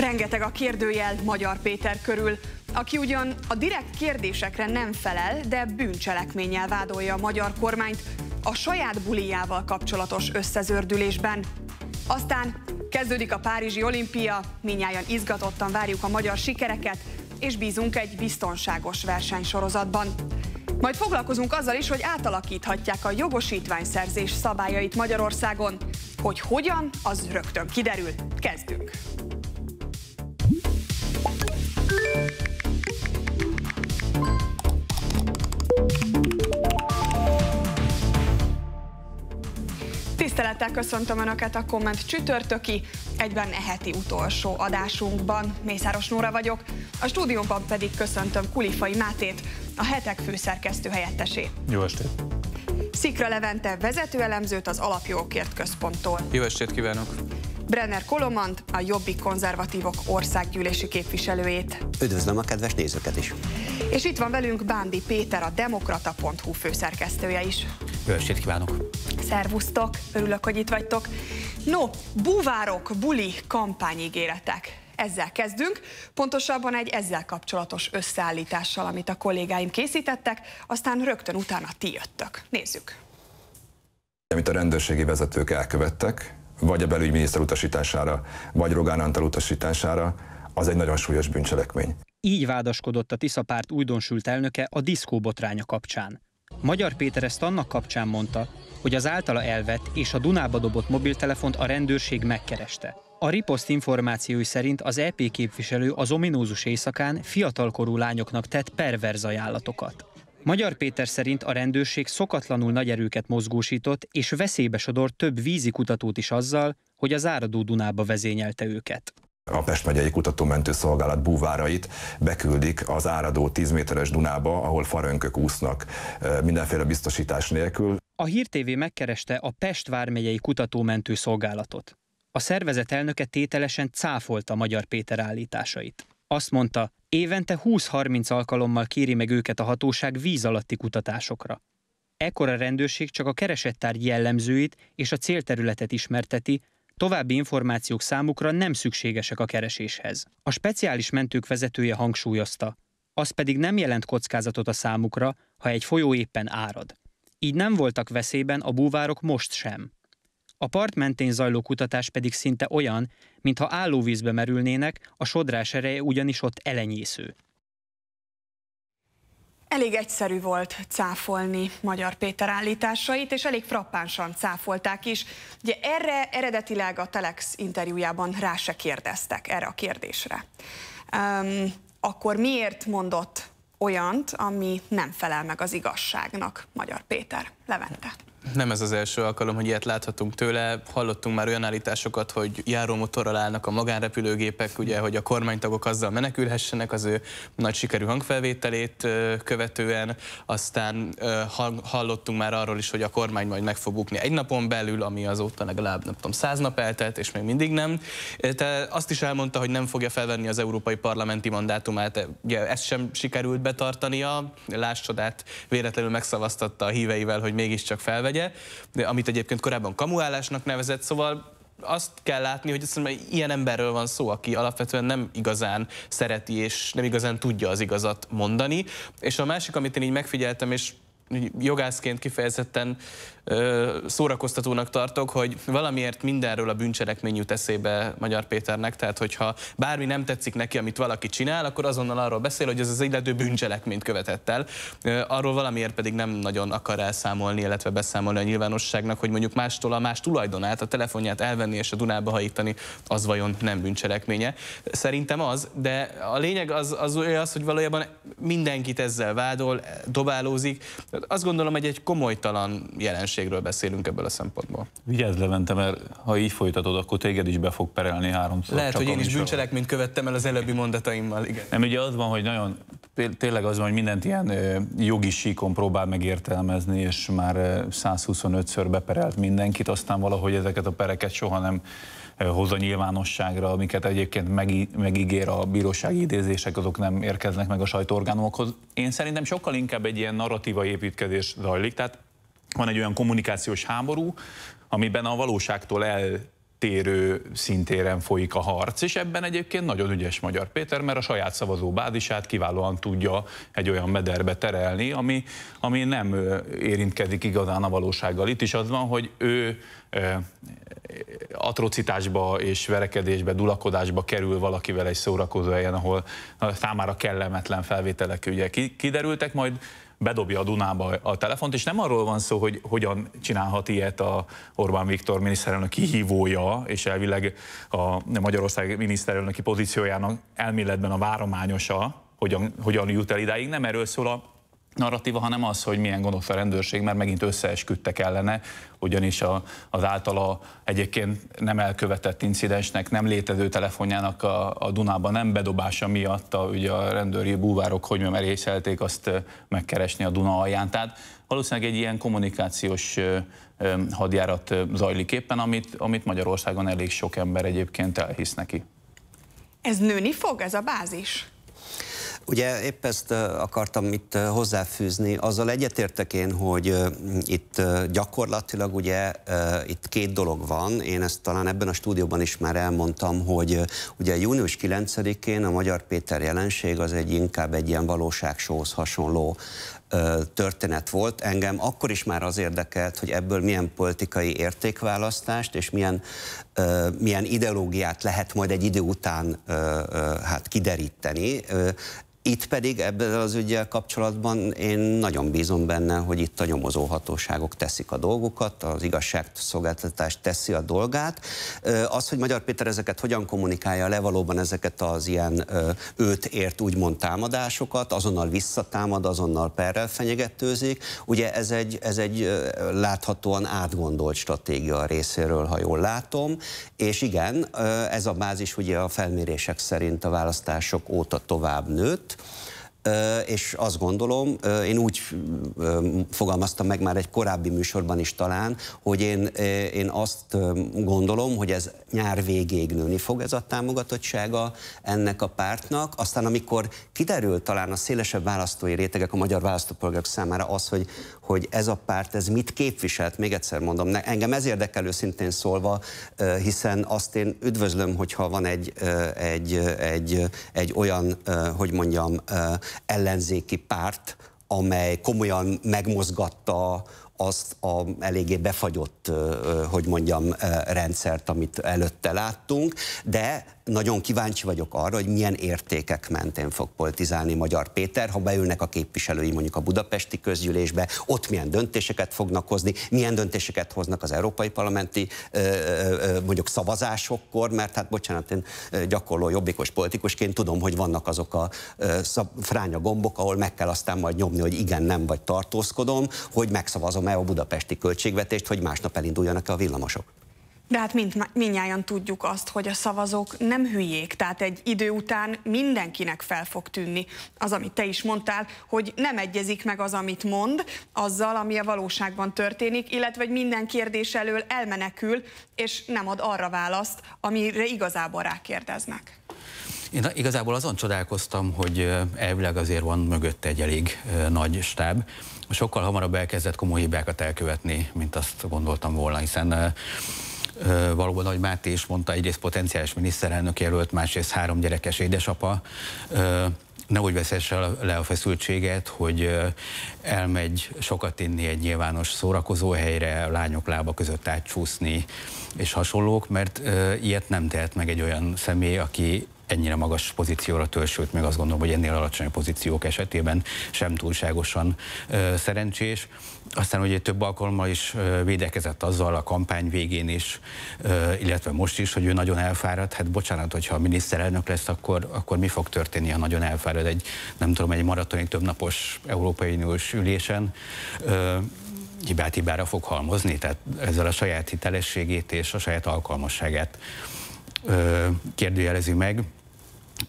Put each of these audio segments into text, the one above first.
Rengeteg a kérdőjel Magyar Péter körül, aki ugyan a direkt kérdésekre nem felel, de bűncselekménnyel vádolja a magyar kormányt a saját bulijával kapcsolatos összezördülésben. Aztán kezdődik a Párizsi olimpia, minnyáján izgatottan várjuk a magyar sikereket, és bízunk egy biztonságos versenysorozatban. Majd foglalkozunk azzal is, hogy átalakíthatják a jogosítványszerzés szabályait Magyarországon. Hogy hogyan, az rögtön kiderül. Kezdünk! Tisztelettel köszöntöm Önöket a komment csütörtöki, egyben e heti utolsó adásunkban. Mészáros Nóra vagyok, a stúdióban pedig köszöntöm Kulifai Mátét, a hetek főszerkesztő helyettesét. Jó estét! Szikra Levente vezetőelemzőt az Alapjókért Központtól. Jó estét kívánok! Brenner Kolomant, a Jobbik konzervatívok országgyűlési képviselőjét. Üdvözlöm a kedves nézőket is! És itt van velünk Bándi Péter, a demokrata.hu főszerkesztője is. Jó kívánok! Szervusztok, örülök, hogy itt vagytok. No, buvárok, buli, kampányígéretek ezzel kezdünk, pontosabban egy ezzel kapcsolatos összeállítással, amit a kollégáim készítettek, aztán rögtön utána ti jöttök. Nézzük! Amit a rendőrségi vezetők elkövettek, vagy a belügyminiszter utasítására, vagy Rogán Antal utasítására, az egy nagyon súlyos bűncselekmény. Így vádaskodott a Tisza párt újdonsült elnöke a diszkóbotránya kapcsán. Magyar Péter ezt annak kapcsán mondta, hogy az általa elvett és a Dunába dobott mobiltelefont a rendőrség megkereste. A riposzt információi szerint az EP képviselő az ominózus éjszakán fiatalkorú lányoknak tett perverz ajánlatokat. Magyar Péter szerint a rendőrség szokatlanul nagy erőket mozgósított, és veszélybe sodor több vízi kutatót is azzal, hogy az áradó Dunába vezényelte őket a Pest megyei kutatómentő szolgálat búvárait beküldik az áradó 10 méteres Dunába, ahol farönkök úsznak mindenféle biztosítás nélkül. A Hír TV megkereste a Pest vármegyei kutatómentő szolgálatot. A szervezet elnöke tételesen cáfolta Magyar Péter állításait. Azt mondta, Évente 20-30 alkalommal kéri meg őket a hatóság víz alatti kutatásokra. Ekkor a rendőrség csak a keresett tárgy jellemzőit és a célterületet ismerteti, további információk számukra nem szükségesek a kereséshez. A speciális mentők vezetője hangsúlyozta, az pedig nem jelent kockázatot a számukra, ha egy folyó éppen árad. Így nem voltak veszélyben a búvárok most sem. A part mentén zajló kutatás pedig szinte olyan, mintha állóvízbe merülnének, a sodrás ereje ugyanis ott elenyésző. Elég egyszerű volt cáfolni Magyar Péter állításait, és elég frappánsan cáfolták is. Ugye erre eredetileg a Telex interjújában rá se kérdeztek, erre a kérdésre. Um, akkor miért mondott olyant, ami nem felel meg az igazságnak Magyar Péter Levente? Nem ez az első alkalom, hogy ilyet láthatunk tőle. Hallottunk már olyan állításokat, hogy járómotorral állnak a magánrepülőgépek, ugye, hogy a kormánytagok azzal menekülhessenek az ő nagy sikerű hangfelvételét követően. Aztán hallottunk már arról is, hogy a kormány majd meg fog bukni egy napon belül, ami azóta legalább, nem tudom, száz nap eltelt, és még mindig nem. Te azt is elmondta, hogy nem fogja felvenni az európai parlamenti mandátumát. E, ugye ezt sem sikerült betartania. Lássodát véletlenül megszavaztatta a híveivel, hogy mégiscsak felvenni megye, de amit egyébként korábban kamuálásnak nevezett, szóval azt kell látni, hogy szerintem ilyen emberről van szó, aki alapvetően nem igazán szereti és nem igazán tudja az igazat mondani. És a másik, amit én így megfigyeltem, és jogászként kifejezetten szórakoztatónak tartok, hogy valamiért mindenről a bűncselekmény jut eszébe Magyar Péternek, tehát hogyha bármi nem tetszik neki, amit valaki csinál, akkor azonnal arról beszél, hogy ez az illető bűncselekményt követett el. Arról valamiért pedig nem nagyon akar elszámolni, illetve beszámolni a nyilvánosságnak, hogy mondjuk mástól a más tulajdonát, a telefonját elvenni és a Dunába hajítani, az vajon nem bűncselekménye. Szerintem az, de a lényeg az, az, az hogy valójában mindenkit ezzel vádol, dobálózik. Azt gondolom, hogy egy komolytalan jelenség jelenségről beszélünk ebből a szempontból. Vigyázz Levente, mert ha így folytatod, akkor téged is be fog perelni háromszor. Lehet, hogy én is bűncselekményt követtem el az előbbi mondataimmal, igen. Nem, ugye az van, hogy nagyon, tényleg az van, hogy mindent ilyen jogi síkon próbál megértelmezni, és már 125-ször beperelt mindenkit, aztán valahogy ezeket a pereket soha nem hozza nyilvánosságra, amiket egyébként megígér a bírósági idézések, azok nem érkeznek meg a sajtóorgánumokhoz. Én szerintem sokkal inkább egy ilyen narratíva építkezés zajlik, tehát van egy olyan kommunikációs háború, amiben a valóságtól eltérő szintéren folyik a harc, és ebben egyébként nagyon ügyes Magyar Péter, mert a saját szavazó bázisát kiválóan tudja egy olyan mederbe terelni, ami, ami nem érintkezik igazán a valósággal. Itt is az van, hogy ő atrocitásba és verekedésbe, dulakodásba kerül valakivel egy szórakozó helyen, ahol számára kellemetlen felvételek ugye kiderültek, majd bedobja a Dunába a telefont, és nem arról van szó, hogy hogyan csinálhat ilyet a Orbán Viktor miniszterelnök kihívója, és elvileg a Magyarország miniszterelnöki pozíciójának elméletben a várományosa, hogyan, hogyan jut el idáig, nem erről szól a narratíva, hanem az, hogy milyen gonosz a rendőrség, mert megint összeesküdtek ellene, ugyanis a, az általa egyébként nem elkövetett incidensnek, nem létező telefonjának a, a Dunában nem bedobása miatt a, ugye a rendőri búvárok hogy merészelték azt megkeresni a Duna alján. Tehát valószínűleg egy ilyen kommunikációs hadjárat zajlik éppen, amit, amit Magyarországon elég sok ember egyébként elhisz neki. Ez nőni fog, ez a bázis? Ugye épp ezt akartam itt hozzáfűzni, azzal egyetértek én, hogy itt gyakorlatilag ugye itt két dolog van, én ezt talán ebben a stúdióban is már elmondtam, hogy ugye június 9-én a Magyar Péter jelenség az egy inkább egy ilyen valóságsóhoz hasonló történet volt. Engem akkor is már az érdekelt, hogy ebből milyen politikai értékválasztást és milyen, milyen ideológiát lehet majd egy idő után hát kideríteni itt pedig ebben az ügyel kapcsolatban én nagyon bízom benne, hogy itt a nyomozóhatóságok teszik a dolgukat, az igazságszolgáltatás teszi a dolgát. Az, hogy Magyar Péter ezeket hogyan kommunikálja le, valóban ezeket az ilyen őt ért úgymond támadásokat, azonnal visszatámad, azonnal perrel fenyegetőzik. Ugye ez egy, ez egy láthatóan átgondolt stratégia a részéről, ha jól látom, és igen, ez a bázis ugye a felmérések szerint a választások óta tovább nőtt, és azt gondolom, én úgy fogalmaztam meg már egy korábbi műsorban is talán, hogy én, én azt gondolom, hogy ez nyár végéig nőni fog ez a támogatottsága ennek a pártnak. Aztán amikor kiderül talán a szélesebb választói rétegek a magyar választópolgárok számára az, hogy, hogy ez a párt, ez mit képviselt, még egyszer mondom, ne, engem ez érdekel őszintén szólva, hiszen azt én üdvözlöm, hogyha van egy, egy, egy, egy olyan, hogy mondjam, ellenzéki párt, amely komolyan megmozgatta azt a eléggé befagyott, hogy mondjam, rendszert, amit előtte láttunk, de nagyon kíváncsi vagyok arra, hogy milyen értékek mentén fog politizálni Magyar Péter, ha beülnek a képviselői mondjuk a budapesti közgyűlésbe, ott milyen döntéseket fognak hozni, milyen döntéseket hoznak az európai parlamenti mondjuk szavazásokkor, mert hát bocsánat, én gyakorló jobbikos politikusként tudom, hogy vannak azok a fránya gombok, ahol meg kell aztán majd nyomni, hogy igen, nem vagy tartózkodom, hogy megszavazom e a budapesti költségvetést, hogy másnap elinduljanak-e a villamosok. De hát mind, mindnyáján tudjuk azt, hogy a szavazók nem hülyék, tehát egy idő után mindenkinek fel fog tűnni az, amit te is mondtál, hogy nem egyezik meg az, amit mond, azzal, ami a valóságban történik, illetve hogy minden kérdés elől elmenekül, és nem ad arra választ, amire igazából rákérdeznek. Én igazából azon csodálkoztam, hogy elvileg azért van mögött egy elég nagy stáb, sokkal hamarabb elkezdett komoly hibákat elkövetni, mint azt gondoltam volna, hiszen valóban ahogy Máté is mondta, egyrészt potenciális miniszterelnök jelölt, másrészt három gyerekes édesapa, nehogy veszesse le a feszültséget, hogy elmegy sokat inni egy nyilvános szórakozóhelyre, lányok lába között átcsúszni és hasonlók, mert ilyet nem tehet meg egy olyan személy, aki ennyire magas pozícióra törsült, meg azt gondolom, hogy ennél alacsonyabb pozíciók esetében sem túlságosan ö, szerencsés. Aztán ugye több alkalommal is védekezett azzal a kampány végén is, ö, illetve most is, hogy ő nagyon elfáradt. Hát bocsánat, hogyha a miniszterelnök lesz, akkor, akkor mi fog történni, ha nagyon elfárad egy, nem tudom, egy maratoni többnapos Európai Uniós ülésen? Ö, hibát hibára fog halmozni, tehát ezzel a saját hitelességét és a saját alkalmasságát kérdőjelezi meg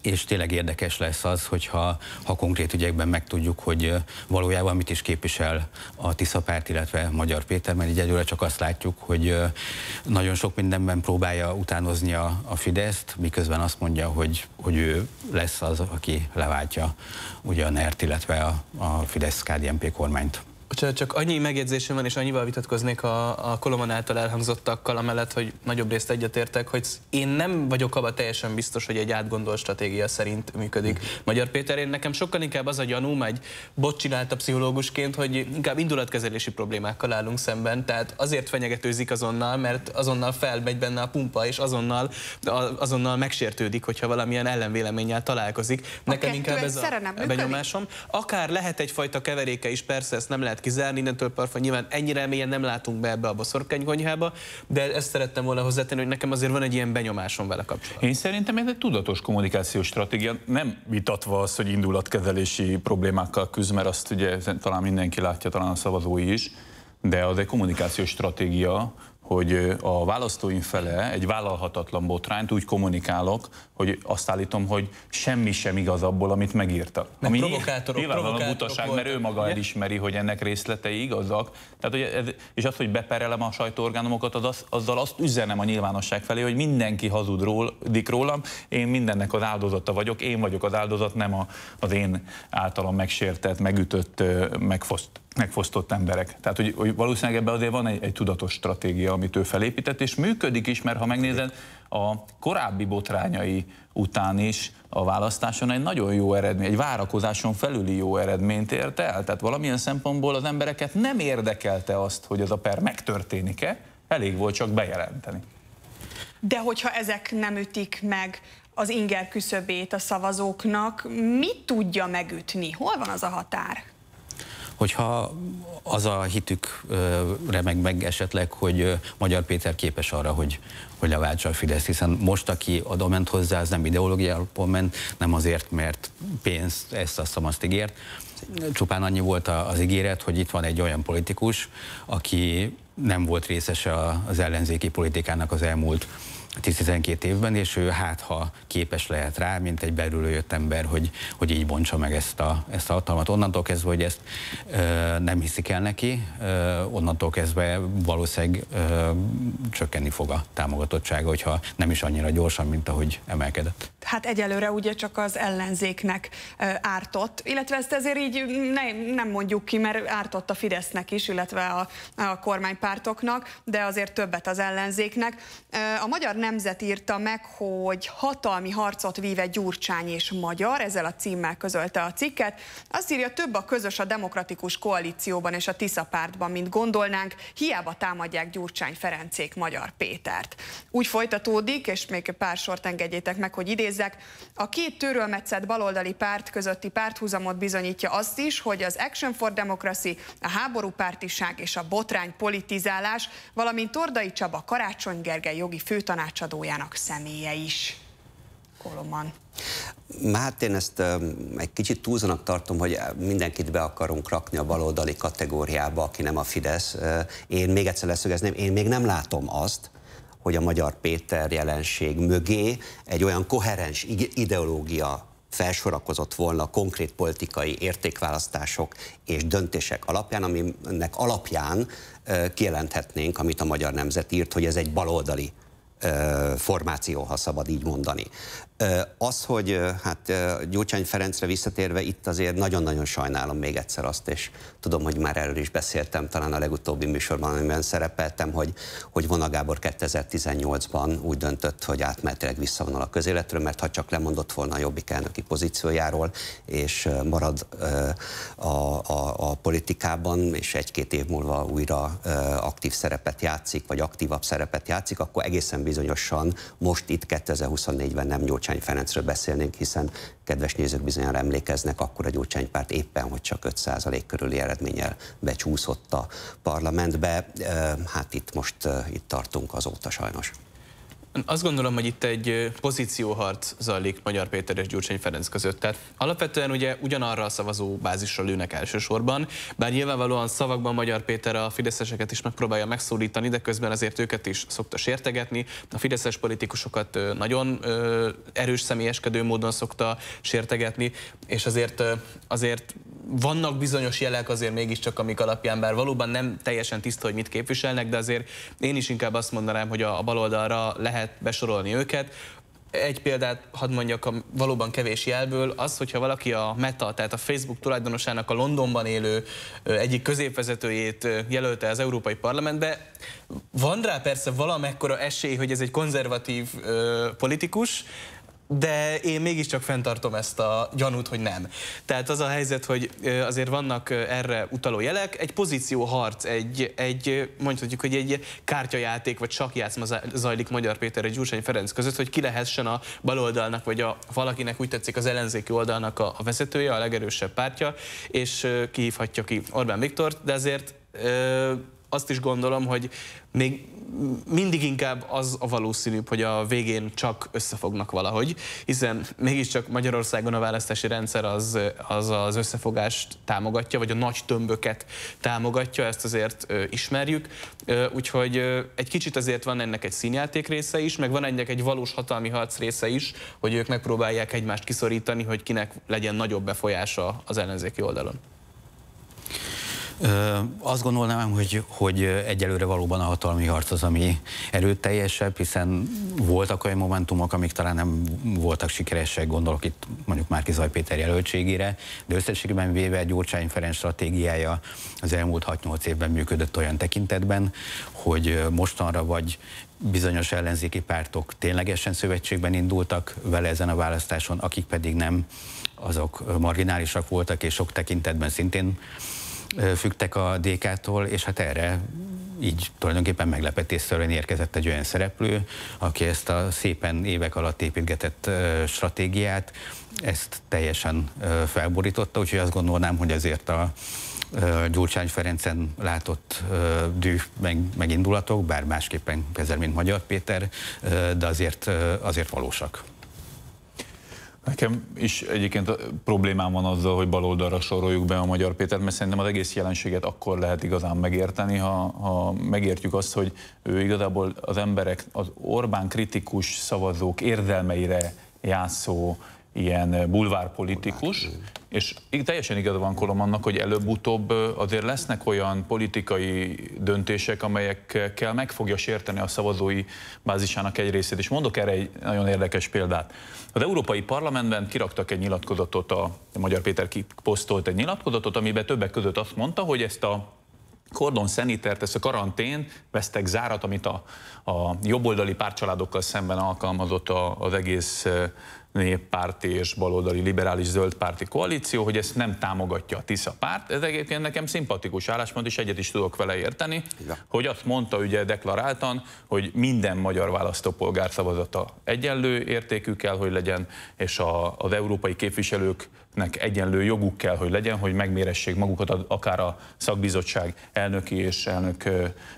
és tényleg érdekes lesz az, hogyha ha konkrét ügyekben megtudjuk, hogy valójában mit is képvisel a Tisza párt, illetve Magyar Péter, mert így egyőre csak azt látjuk, hogy nagyon sok mindenben próbálja utánozni a, a Fideszt, miközben azt mondja, hogy, hogy ő lesz az, aki leváltja ugye a NERT, illetve a, a Fidesz-KDNP kormányt. Bocsánat, csak annyi megjegyzésem van, és annyival vitatkoznék a, a Koloman által elhangzottakkal, amellett, hogy nagyobb részt egyetértek, hogy én nem vagyok abban teljesen biztos, hogy egy átgondolt stratégia szerint működik. Magyar Péter, én nekem sokkal inkább az a gyanú, egy bot csinálta pszichológusként, hogy inkább indulatkezelési problémákkal állunk szemben, tehát azért fenyegetőzik azonnal, mert azonnal felmegy benne a pumpa, és azonnal, azonnal megsértődik, hogyha valamilyen ellenvéleménnyel találkozik. Nekem inkább ez a benyomásom. Akár lehet egyfajta keveréke is, persze ezt nem lehet kizárni, innentől parfum nyilván ennyire mélyen nem látunk be ebbe a boszorkánykonyhába, de ezt szerettem volna hozzátenni, hogy nekem azért van egy ilyen benyomásom vele kapcsolatban. Én szerintem ez egy tudatos kommunikációs stratégia, nem vitatva az, hogy indulatkezelési problémákkal küzd, mert azt ugye talán mindenki látja, talán a szavazói is, de az egy kommunikációs stratégia, hogy a választóim fele egy vállalhatatlan botrányt úgy kommunikálok, hogy azt állítom, hogy semmi sem igaz abból, amit megírtak. Ami provokátorok, nyilvánvalóan butaság, mert ő maga ugye? elismeri, hogy ennek részletei igazak. Tehát, hogy ez, és az, hogy beperelem a sajtóorgánumokat, az, az, azzal azt üzenem a nyilvánosság felé, hogy mindenki hazud ról, rólam, én mindennek az áldozata vagyok, én vagyok az áldozat, nem a, az én általam megsértett, megütött, megfoszt megfosztott emberek. Tehát, hogy, hogy valószínűleg ebben azért van egy, egy tudatos stratégia, amit ő felépített, és működik is, mert ha megnézed, a korábbi botrányai után is a választáson egy nagyon jó eredmény, egy várakozáson felüli jó eredményt ért el. Tehát valamilyen szempontból az embereket nem érdekelte azt, hogy az a per megtörténik-e, elég volt csak bejelenteni. De hogyha ezek nem ütik meg az inger küszöbét a szavazóknak, mit tudja megütni? Hol van az a határ? hogyha az a hitük remeg meg esetleg, hogy Magyar Péter képes arra, hogy, hogy leváltsa a Fidesz, hiszen most, aki oda ment hozzá, az nem ideológiában ment, nem azért, mert pénzt, ezt, azt, azt ígért. Csupán annyi volt az ígéret, hogy itt van egy olyan politikus, aki nem volt részese az ellenzéki politikának az elmúlt 10-12 évben, és ő hát ha képes lehet rá, mint egy belül jött ember, hogy, hogy így bontsa meg ezt a, ezt a hatalmat. Onnantól kezdve, hogy ezt ö, nem hiszik el neki, ö, onnantól kezdve valószínűleg ö, csökkenni fog a támogatottsága, hogyha nem is annyira gyorsan, mint ahogy emelkedett. Hát egyelőre ugye csak az ellenzéknek ártott, illetve ezt ezért így ne, nem mondjuk ki, mert ártott a Fidesznek is, illetve a, a kormánypártoknak, de azért többet az ellenzéknek. A magyar Nemzet írta meg, hogy hatalmi harcot víve Gyurcsány és Magyar, ezzel a címmel közölte a cikket. Azt írja, több a közös a demokratikus koalícióban és a Tisza pártban, mint gondolnánk, hiába támadják Gyurcsány Ferencék Magyar Pétert. Úgy folytatódik, és még pár sort engedjétek meg, hogy idézzek, a két törölmetszett baloldali párt közötti párthuzamot bizonyítja azt is, hogy az Action for Democracy, a háborúpártiság és a botrány politizálás, valamint Tordai Csaba Karácsony Gergely jogi főtanás tanácsadójának személye is. Koloman. Hát én ezt egy kicsit túlzanak tartom, hogy mindenkit be akarunk rakni a baloldali kategóriába, aki nem a Fidesz. Én még egyszer leszögezném, én még nem látom azt, hogy a Magyar Péter jelenség mögé egy olyan koherens ideológia felsorakozott volna konkrét politikai értékválasztások és döntések alapján, aminek alapján kijelenthetnénk, amit a magyar nemzet írt, hogy ez egy baloldali formáció, ha szabad így mondani. Az, hogy hát Gyurcsány Ferencre visszatérve itt azért nagyon-nagyon sajnálom még egyszer azt, és tudom, hogy már erről is beszéltem talán a legutóbbi műsorban, amiben szerepeltem, hogy, hogy Vona Gábor 2018-ban úgy döntött, hogy átmenetileg visszavonul a közéletről, mert ha csak lemondott volna a Jobbik elnöki pozíciójáról, és marad a, a, a politikában, és egy-két év múlva újra aktív szerepet játszik, vagy aktívabb szerepet játszik, akkor egészen bizonyosan most itt 2024-ben nem Gyurcsány Gyurcsány Ferencről beszélnénk, hiszen kedves nézők bizonyára emlékeznek, akkor a párt éppen, hogy csak 5% körüli eredménnyel becsúszott a parlamentbe. Hát itt most itt tartunk azóta sajnos. Azt gondolom, hogy itt egy pozícióharc zajlik Magyar Péter és Gyurcsány Ferenc között. Tehát alapvetően ugye ugyanarra a szavazó bázisra lőnek elsősorban, bár nyilvánvalóan szavakban Magyar Péter a fideszeseket is megpróbálja megszólítani, de közben azért őket is szokta sértegetni. A fideszes politikusokat nagyon erős személyeskedő módon szokta sértegetni, és azért, azért vannak bizonyos jelek azért mégiscsak, amik alapján, bár valóban nem teljesen tiszta, hogy mit képviselnek, de azért én is inkább azt mondanám, hogy a, baloldalra lehet lehet besorolni őket. Egy példát hadd mondjak a valóban kevés jelből, az, hogyha valaki a Meta, tehát a Facebook tulajdonosának a Londonban élő egyik középvezetőjét jelölte az Európai Parlamentbe, van rá persze valamekkora esély, hogy ez egy konzervatív ö, politikus, de én mégiscsak fenntartom ezt a gyanút, hogy nem. Tehát az a helyzet, hogy azért vannak erre utaló jelek, egy pozícióharc, egy, egy mondhatjuk, hogy egy kártyajáték vagy játszma zajlik Magyar Péter és Gyurcsány Ferenc között, hogy ki lehessen a baloldalnak, vagy a valakinek úgy tetszik az ellenzéki oldalnak a, a vezetője, a legerősebb pártja, és kihívhatja ki Orbán Viktort, de azért ö, azt is gondolom, hogy még mindig inkább az a valószínűbb, hogy a végén csak összefognak valahogy, hiszen mégiscsak Magyarországon a választási rendszer az az, az összefogást támogatja, vagy a nagy tömböket támogatja, ezt azért ö, ismerjük. Ö, úgyhogy ö, egy kicsit azért van ennek egy színjáték része is, meg van ennek egy valós hatalmi harc része is, hogy ők megpróbálják egymást kiszorítani, hogy kinek legyen nagyobb befolyása az ellenzéki oldalon. Azt gondolnám, hogy, hogy egyelőre valóban a hatalmi harc az, ami erőteljesebb, hiszen voltak olyan momentumok, amik talán nem voltak sikeresek, gondolok itt mondjuk Márki Zaj Péter jelöltségére, de összességében véve Gyurcsány Ferenc stratégiája az elmúlt 6-8 évben működött olyan tekintetben, hogy mostanra vagy bizonyos ellenzéki pártok ténylegesen szövetségben indultak vele ezen a választáson, akik pedig nem, azok marginálisak voltak, és sok tekintetben szintén fügtek a DK-tól, és hát erre így tulajdonképpen meglepetésszerűen érkezett egy olyan szereplő, aki ezt a szépen évek alatt építgetett stratégiát, ezt teljesen felborította, úgyhogy azt gondolnám, hogy azért a Gyurcsány Ferencen látott dű meg, megindulatok, bár másképpen kezel, mint Magyar Péter, de azért, azért valósak. Nekem is egyébként problémám van azzal, hogy baloldalra soroljuk be a Magyar Pétert, mert szerintem az egész jelenséget akkor lehet igazán megérteni, ha, ha megértjük azt, hogy ő igazából az emberek, az Orbán kritikus szavazók érzelmeire játszó ilyen bulvárpolitikus, és teljesen igaz van kolom annak, hogy előbb-utóbb azért lesznek olyan politikai döntések, amelyekkel meg fogja sérteni a szavazói bázisának egy részét. És mondok erre egy nagyon érdekes példát. Az Európai Parlamentben kiraktak egy nyilatkozatot, a Magyar Péter kiposztolt egy nyilatkozatot, amiben többek között azt mondta, hogy ezt a kordon szenitert, ezt a karantén vesztek zárat, amit a, a jobboldali pártcsaládokkal szemben alkalmazott a, az egész néppárti és baloldali liberális zöldpárti koalíció, hogy ezt nem támogatja a TISZA párt. Ez egyébként nekem szimpatikus álláspont, és egyet is tudok vele érteni, ja. hogy azt mondta ugye deklaráltan, hogy minden magyar választópolgár szavazata egyenlő értékű kell, hogy legyen, és a, az európai képviselők nek egyenlő joguk kell, hogy legyen, hogy megméressék magukat akár a szakbizottság elnöki és elnök,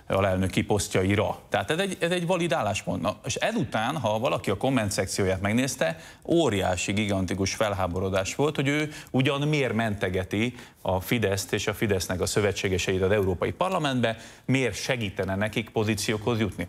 alelnöki posztjaira. Tehát ez egy, ez egy valid álláspont. Na, és ezután, ha valaki a komment szekcióját megnézte, óriási, gigantikus felháborodás volt, hogy ő ugyan miért mentegeti a Fideszt és a Fidesznek a szövetségeseit az Európai Parlamentbe, miért segítene nekik pozíciókhoz jutni.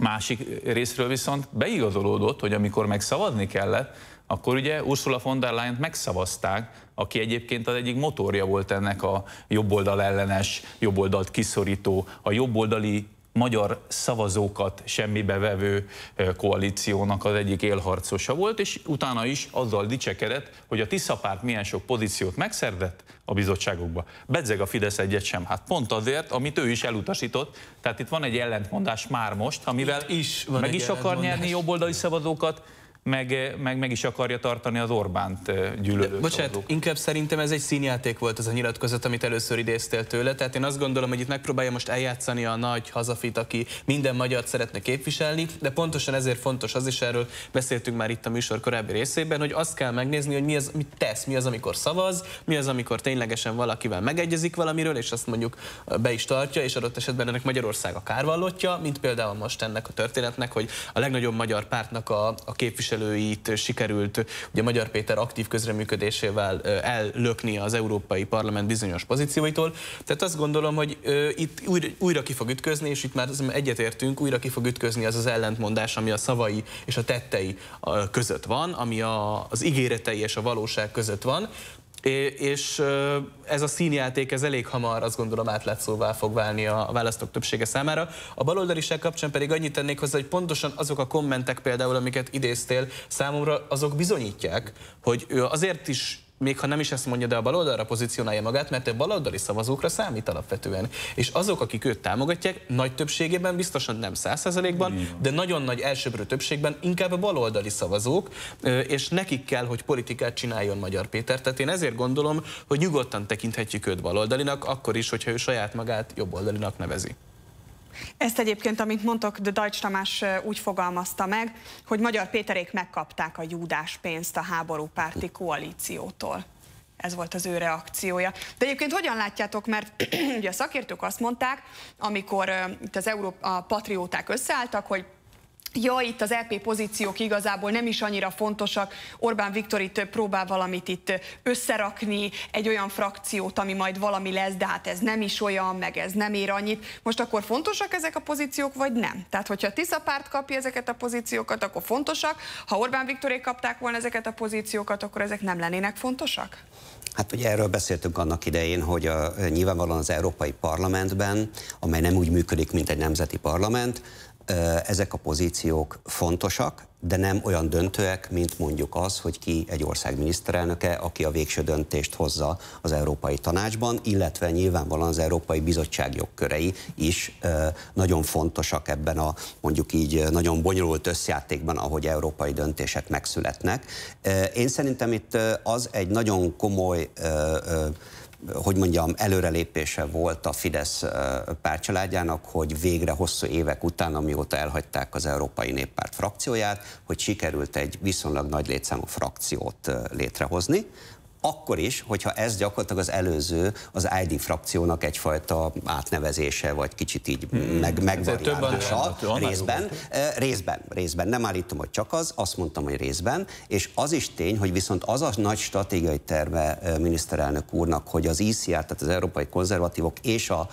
Másik részről viszont beigazolódott, hogy amikor meg kellett, akkor ugye Ursula von der Leyen megszavazták, aki egyébként az egyik motorja volt ennek a jobboldal ellenes, jobboldalt kiszorító, a jobboldali magyar szavazókat semmibe vevő koalíciónak az egyik élharcosa volt, és utána is azzal dicsekedett, hogy a Tisza párt milyen sok pozíciót megszerzett a bizottságokba. Bedzeg a Fidesz egyet sem. Hát pont azért, amit ő is elutasított. Tehát itt van egy ellentmondás már most, amivel is van meg is akar nyerni jobboldali szavazókat, meg, meg, meg is akarja tartani az Orbánt gyűlölő. Bocsánat, szorlók. inkább szerintem ez egy színjáték volt az a nyilatkozat, amit először idéztél tőle. Tehát én azt gondolom, hogy itt megpróbálja most eljátszani a nagy hazafit, aki minden magyart szeretne képviselni, de pontosan ezért fontos az is, erről beszéltünk már itt a műsor korábbi részében, hogy azt kell megnézni, hogy mi az, mit tesz, mi az, amikor szavaz, mi az, amikor ténylegesen valakivel megegyezik valamiről, és azt mondjuk be is tartja, és adott esetben ennek Magyarország a kárvallotja, mint például most ennek a történetnek, hogy a legnagyobb magyar pártnak a, a képviselő képviselőit sikerült ugye Magyar Péter aktív közreműködésével ellökni az Európai Parlament bizonyos pozícióitól. Tehát azt gondolom, hogy itt újra, újra ki fog ütközni, és itt már egyetértünk, újra ki fog ütközni az az ellentmondás, ami a szavai és a tettei között van, ami az ígéretei és a valóság között van. És ez a színjáték, ez elég hamar, azt gondolom átlátszóvá fog válni a választók többsége számára. A baloldaliság kapcsán pedig annyit tennék hozzá, hogy pontosan azok a kommentek például, amiket idéztél, számomra azok bizonyítják, hogy ő azért is még ha nem is ezt mondja, de a baloldalra pozícionálja magát, mert a baloldali szavazókra számít alapvetően. És azok, akik őt támogatják, nagy többségében, biztosan nem 100%-ban, de nagyon nagy elsőbrő többségben inkább a baloldali szavazók, és nekik kell, hogy politikát csináljon Magyar Péter. Tehát én ezért gondolom, hogy nyugodtan tekinthetjük őt baloldalinak, akkor is, hogyha ő saját magát jobboldalinak nevezi. Ezt egyébként, amit mondtok, de Dajcs Tamás úgy fogalmazta meg, hogy Magyar Péterék megkapták a júdás pénzt a háborúpárti koalíciótól. Ez volt az ő reakciója. De egyébként hogyan látjátok, mert ugye a szakértők azt mondták, amikor itt az Európa, a patrióták összeálltak, hogy Ja, itt az LP e pozíciók igazából nem is annyira fontosak. Orbán Viktor itt próbál valamit itt összerakni, egy olyan frakciót, ami majd valami lesz, de hát ez nem is olyan, meg ez nem ér annyit. Most akkor fontosak ezek a pozíciók, vagy nem? Tehát, hogyha a Tisza párt kapja ezeket a pozíciókat, akkor fontosak. Ha Orbán Viktorék kapták volna ezeket a pozíciókat, akkor ezek nem lennének fontosak? Hát ugye erről beszéltünk annak idején, hogy a, nyilvánvalóan az Európai Parlamentben, amely nem úgy működik, mint egy nemzeti parlament, ezek a pozíciók fontosak, de nem olyan döntőek, mint mondjuk az, hogy ki egy ország miniszterelnöke, aki a végső döntést hozza az Európai Tanácsban, illetve nyilvánvalóan az Európai Bizottság jogkörei is nagyon fontosak ebben a mondjuk így nagyon bonyolult összjátékban, ahogy európai döntések megszületnek. Én szerintem itt az egy nagyon komoly hogy mondjam, előrelépése volt a Fidesz párcsaládjának, hogy végre hosszú évek után, amióta elhagyták az Európai Néppárt frakcióját, hogy sikerült egy viszonylag nagy létszámú frakciót létrehozni, akkor is, hogyha ez gyakorlatilag az előző, az ID frakciónak egyfajta átnevezése, vagy kicsit így hmm. meg, megvariálása részben, részben, részben, nem állítom, hogy csak az, azt mondtam, hogy részben, és az is tény, hogy viszont az a nagy stratégiai terve miniszterelnök úrnak, hogy az ICR, tehát az Európai Konzervatívok és, a,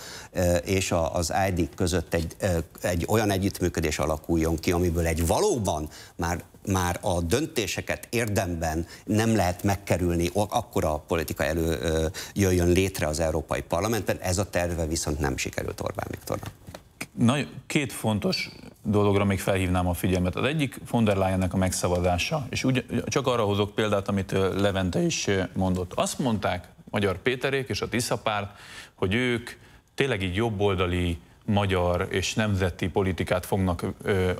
és a, az ID között egy, egy olyan együttműködés alakuljon ki, amiből egy valóban már már a döntéseket érdemben nem lehet megkerülni, akkor a politika elő jöjjön létre az Európai Parlamentben, ez a terve viszont nem sikerült Orbán Viktornak. Na, két fontos dologra még felhívnám a figyelmet. Az egyik von der a megszavazása, és úgy, csak arra hozok példát, amit Levente is mondott. Azt mondták Magyar Péterék és a Tiszapárt, hogy ők tényleg így jobboldali magyar és nemzeti politikát fognak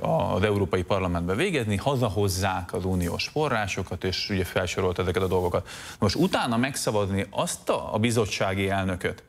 az Európai parlamentbe végezni, hazahozzák az uniós forrásokat, és ugye felsorolt ezeket a dolgokat. Most utána megszavazni azt a, a bizottsági elnököt,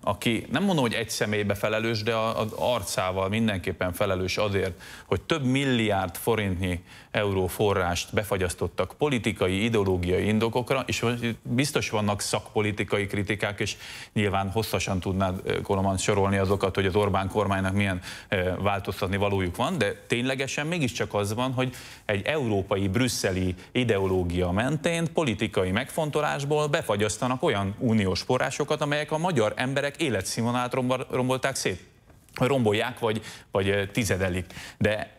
aki nem mondom, hogy egy személybe felelős, de az arcával mindenképpen felelős azért, hogy több milliárd forintnyi euró forrást befagyasztottak politikai, ideológiai indokokra, és biztos vannak szakpolitikai kritikák, és nyilván hosszasan tudnád eh, Koloman sorolni azokat, hogy az Orbán kormánynak milyen eh, változtatni valójuk van, de ténylegesen mégiscsak az van, hogy egy európai, brüsszeli ideológia mentén politikai megfontolásból befagyasztanak olyan uniós forrásokat, amelyek a magyar emberek életszínvonalát rombolták szét rombolják, vagy, vagy eh, tizedelik. De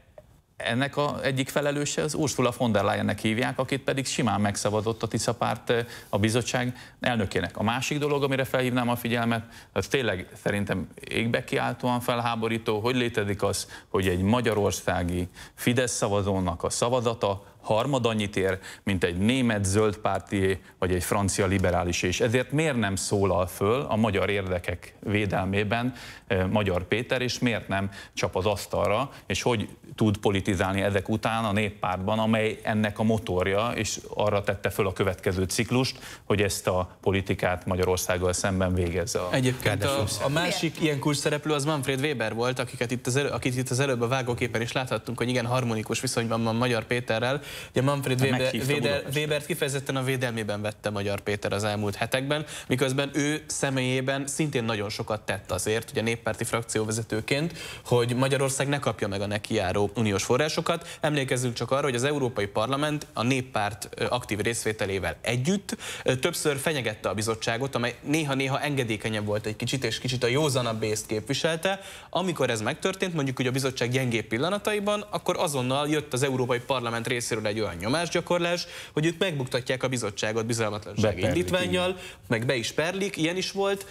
ennek a egyik felelőse az Ursula von der Leyennek hívják, akit pedig simán megszabadott a Tisza párt eh, a bizottság elnökének. A másik dolog, amire felhívnám a figyelmet, az tényleg szerintem égbe kiáltóan felháborító, hogy létezik az, hogy egy magyarországi Fidesz szavazónak a szavazata harmad annyit ér, mint egy német zöldpárti vagy egy francia liberális, és ezért miért nem szólal föl a magyar érdekek védelmében eh, Magyar Péter, és miért nem csap az asztalra, és hogy tud politizálni ezek után a néppártban, amely ennek a motorja, és arra tette föl a következő ciklust, hogy ezt a politikát Magyarországgal szemben végezze. A Egyébként a, a másik ilyen szereplő az Manfred Weber volt, akiket itt az elő, akit itt az előbb a vágóképen is láthattunk, hogy igen, harmonikus viszonyban van Magyar Péterrel, Ugye Manfred Weber, Weber, Weber kifejezetten a védelmében vette Magyar Péter az elmúlt hetekben, miközben ő személyében szintén nagyon sokat tett azért, ugye néppárti frakcióvezetőként, hogy Magyarország ne kapja meg a neki járó uniós forrásokat. Emlékezzünk csak arra, hogy az Európai Parlament a néppárt aktív részvételével együtt többször fenyegette a bizottságot, amely néha-néha engedékenyebb volt egy kicsit, és kicsit a józanabb észt képviselte. Amikor ez megtörtént, mondjuk hogy a bizottság gyengébb pillanataiban, akkor azonnal jött az Európai Parlament részéről ezekre egy olyan nyomásgyakorlás, hogy ők megbuktatják a bizottságot bizalmatlanság indítványjal, meg be is perlik, ilyen is volt,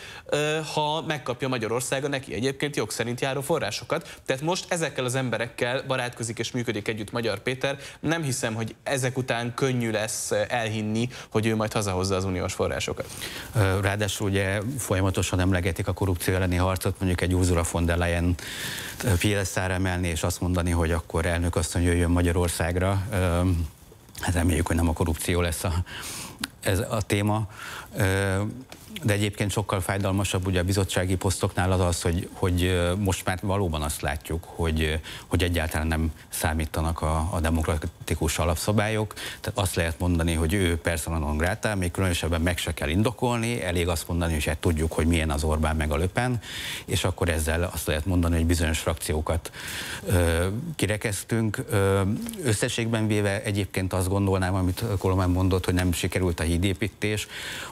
ha megkapja Magyarország a neki egyébként jog szerint járó forrásokat. Tehát most ezekkel az emberekkel barátkozik és működik együtt Magyar Péter. Nem hiszem, hogy ezek után könnyű lesz elhinni, hogy ő majd hazahozza az uniós forrásokat. Ráadásul ugye folyamatosan emlegetik a korrupció elleni harcot, mondjuk egy Ursula von der Leyen emelni, és azt mondani, hogy akkor elnök asszony jöjjön Magyarországra, hát reméljük, hogy nem a korrupció lesz a, ez a téma. De egyébként sokkal fájdalmasabb ugye a bizottsági posztoknál az az, hogy, hogy most már valóban azt látjuk, hogy, hogy egyáltalán nem számítanak a, a demokratikus alapszabályok. Tehát azt lehet mondani, hogy ő persze non grata, még különösebben meg se kell indokolni, elég azt mondani, hogy hát tudjuk, hogy milyen az Orbán meg a Löpen, és akkor ezzel azt lehet mondani, hogy bizonyos frakciókat ö, kirekesztünk. Ö, összességben véve egyébként azt gondolnám, amit Kolomán mondott, hogy nem sikerült a hídépítés.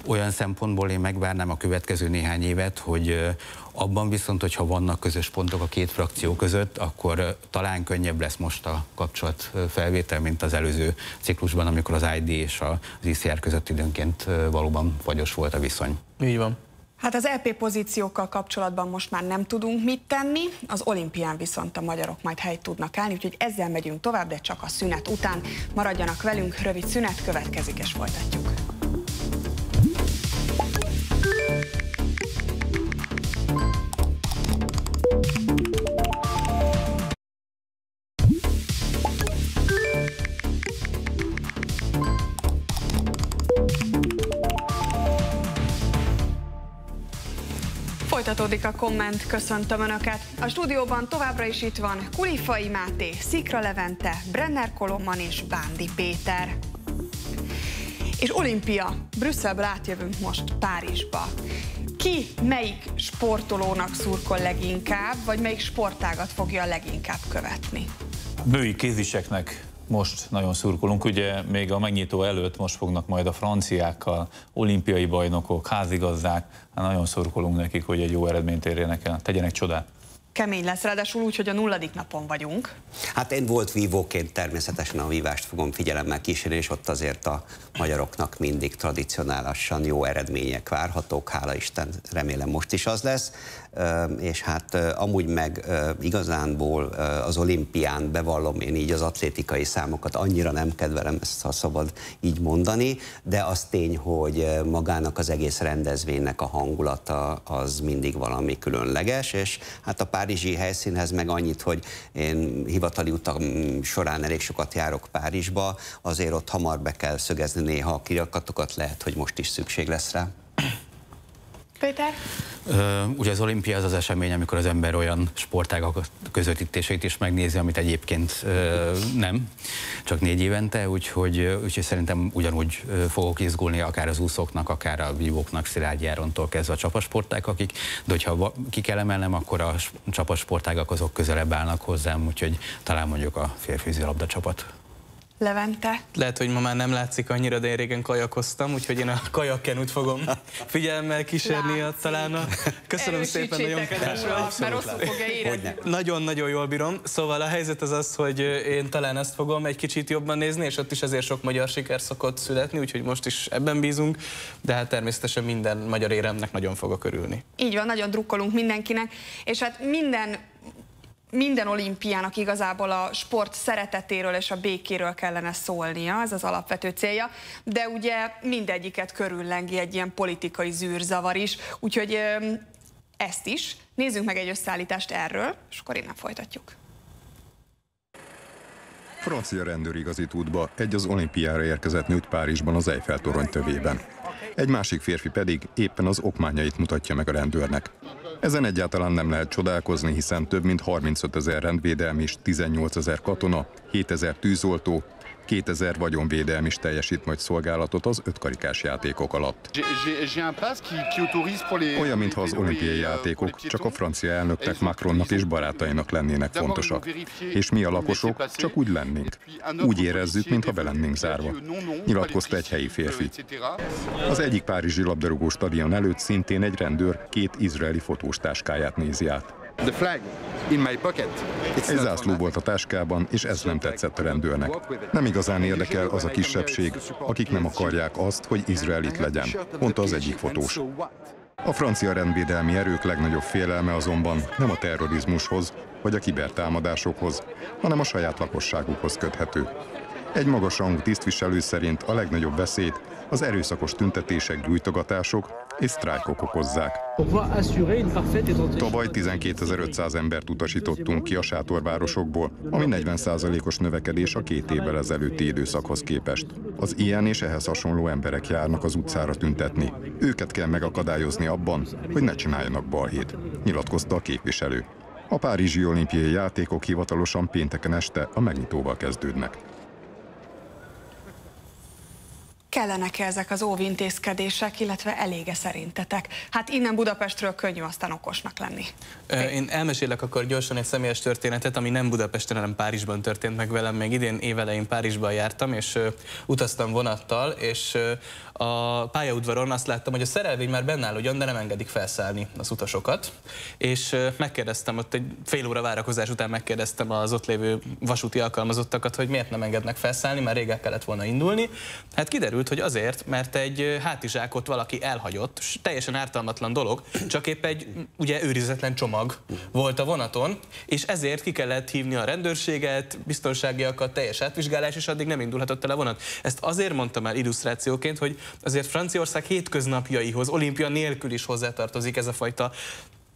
Olyan szempontból én meg megvárnám a következő néhány évet, hogy abban viszont, hogyha vannak közös pontok a két frakció között, akkor talán könnyebb lesz most a kapcsolat felvétel, mint az előző ciklusban, amikor az ID és az ICR között időnként valóban fagyos volt a viszony. Így van. Hát az EP pozíciókkal kapcsolatban most már nem tudunk mit tenni, az olimpián viszont a magyarok majd helyt tudnak állni, úgyhogy ezzel megyünk tovább, de csak a szünet után. Maradjanak velünk, rövid szünet következik és folytatjuk. Folytatódik a komment, köszöntöm Önöket. A stúdióban továbbra is itt van Kulifai Máté, Szikra Levente, Brenner Koloman és Bándi Péter. És olimpia, Brüsszelből átjövünk most Párizsba. Ki melyik sportolónak szurkol leginkább, vagy melyik sportágat fogja leginkább követni? Bői kéziseknek most nagyon szurkolunk, ugye még a megnyitó előtt most fognak majd a franciákkal, olimpiai bajnokok, házigazdák, hát nagyon szurkolunk nekik, hogy egy jó eredményt érjenek el, tegyenek csodát. Kemény lesz, ráadásul úgy, hogy a nulladik napon vagyunk. Hát én volt vívóként természetesen a vívást fogom figyelemmel kísérni, és ott azért a magyaroknak mindig tradicionálisan jó eredmények várhatók, hála Isten, remélem most is az lesz és hát amúgy meg igazánból az olimpián bevallom én így az atlétikai számokat annyira nem kedvelem, ezt ha szabad így mondani, de az tény, hogy magának az egész rendezvénynek a hangulata az mindig valami különleges, és hát a párizsi helyszínhez meg annyit, hogy én hivatali utam során elég sokat járok Párizsba, azért ott hamar be kell szögezni néha a kirakatokat, lehet, hogy most is szükség lesz rá. Péter? Ugye az olimpia az az esemény, amikor az ember olyan sportágak közvetítését is megnézi, amit egyébként nem, csak négy évente, úgyhogy, úgyhogy szerintem ugyanúgy fogok izgulni akár az úszóknak, akár a vívóknak, Szilágyi Árontól kezdve a csapasporták, akik, de hogyha ki kell emelnem, akkor a csapasportágak azok közelebb állnak hozzám, úgyhogy talán mondjuk a férfi labda csapat. Levente. Lehet, hogy ma már nem látszik annyira, de én régen kajakoztam, úgyhogy én a kajakkenút fogom figyelemmel kísérni a talán. Köszönöm szépen, nagyon kedves Nagyon-nagyon jól bírom. Szóval a helyzet az az, hogy én talán ezt fogom egy kicsit jobban nézni, és ott is azért sok magyar siker szokott születni, úgyhogy most is ebben bízunk, de hát természetesen minden magyar éremnek nagyon a örülni. Így van, nagyon drukkolunk mindenkinek, és hát minden minden olimpiának igazából a sport szeretetéről és a békéről kellene szólnia, ez az alapvető célja, de ugye mindegyiket körüllengi egy ilyen politikai zűrzavar is, úgyhogy ezt is. Nézzünk meg egy összeállítást erről, és akkor innen folytatjuk. Francia igazít útba egy az olimpiára érkezett nőt Párizsban az Eiffel torony tövében. Egy másik férfi pedig éppen az okmányait mutatja meg a rendőrnek. Ezen egyáltalán nem lehet csodálkozni, hiszen több mint 35 ezer rendvédelmi és 18 ezer katona, 7 ezer tűzoltó, 2000 vagyonvédelm is teljesít majd szolgálatot az ötkarikás játékok alatt. Olyan, mintha az olimpiai euh, játékok csak a francia elnöknek, Macronnak és barátainak lennének fontosak. És mi a lakosok csak úgy lennénk. Úgy érezzük, mintha lennénk zárva. Nyilatkozta egy helyi férfi. Az egyik párizsi labdarúgó stadion előtt szintén egy rendőr két izraeli fotóstáskáját nézi át. The flag in my pocket. Egy zászló volt a táskában, és ez nem tetszett a rendőrnek. Nem igazán érdekel az a kisebbség, akik nem akarják azt, hogy Izrael itt legyen, mondta az egyik fotós. A francia rendvédelmi erők legnagyobb félelme azonban nem a terrorizmushoz vagy a kibertámadásokhoz, hanem a saját lakosságukhoz köthető. Egy magas rangú tisztviselő szerint a legnagyobb veszélyt az erőszakos tüntetések, gyújtogatások és sztrájkok okozzák. Tavaly 12.500 embert utasítottunk ki a sátorvárosokból, ami 40%-os növekedés a két évvel ezelőtti időszakhoz képest. Az ilyen és ehhez hasonló emberek járnak az utcára tüntetni. Őket kell megakadályozni abban, hogy ne csináljanak balhét, nyilatkozta a képviselő. A Párizsi olimpiai játékok hivatalosan pénteken este a megnyitóval kezdődnek kellenek -e ezek az óvintézkedések, illetve elége szerintetek? Hát innen Budapestről könnyű aztán okosnak lenni. Én elmesélek akkor gyorsan egy személyes történetet, ami nem Budapesten, hanem Párizsban történt meg velem. Még idén évelején Párizsban jártam, és utaztam vonattal, és a pályaudvaron azt láttam, hogy a szerelvény már benne áll ugyan, de nem engedik felszállni az utasokat. És megkérdeztem, ott egy fél óra várakozás után megkérdeztem az ott lévő vasúti alkalmazottakat, hogy miért nem engednek felszállni, már régen kellett volna indulni. Hát kiderült, hogy azért, mert egy hátizsákot valaki elhagyott, teljesen ártalmatlan dolog, csak épp egy ugye őrizetlen csomag volt a vonaton, és ezért ki kellett hívni a rendőrséget, biztonságiakat, teljes átvizsgálás, és addig nem indulhatott el a vonat. Ezt azért mondtam el illusztrációként, hogy azért Franciaország hétköznapjaihoz, olimpia nélkül is hozzátartozik ez a fajta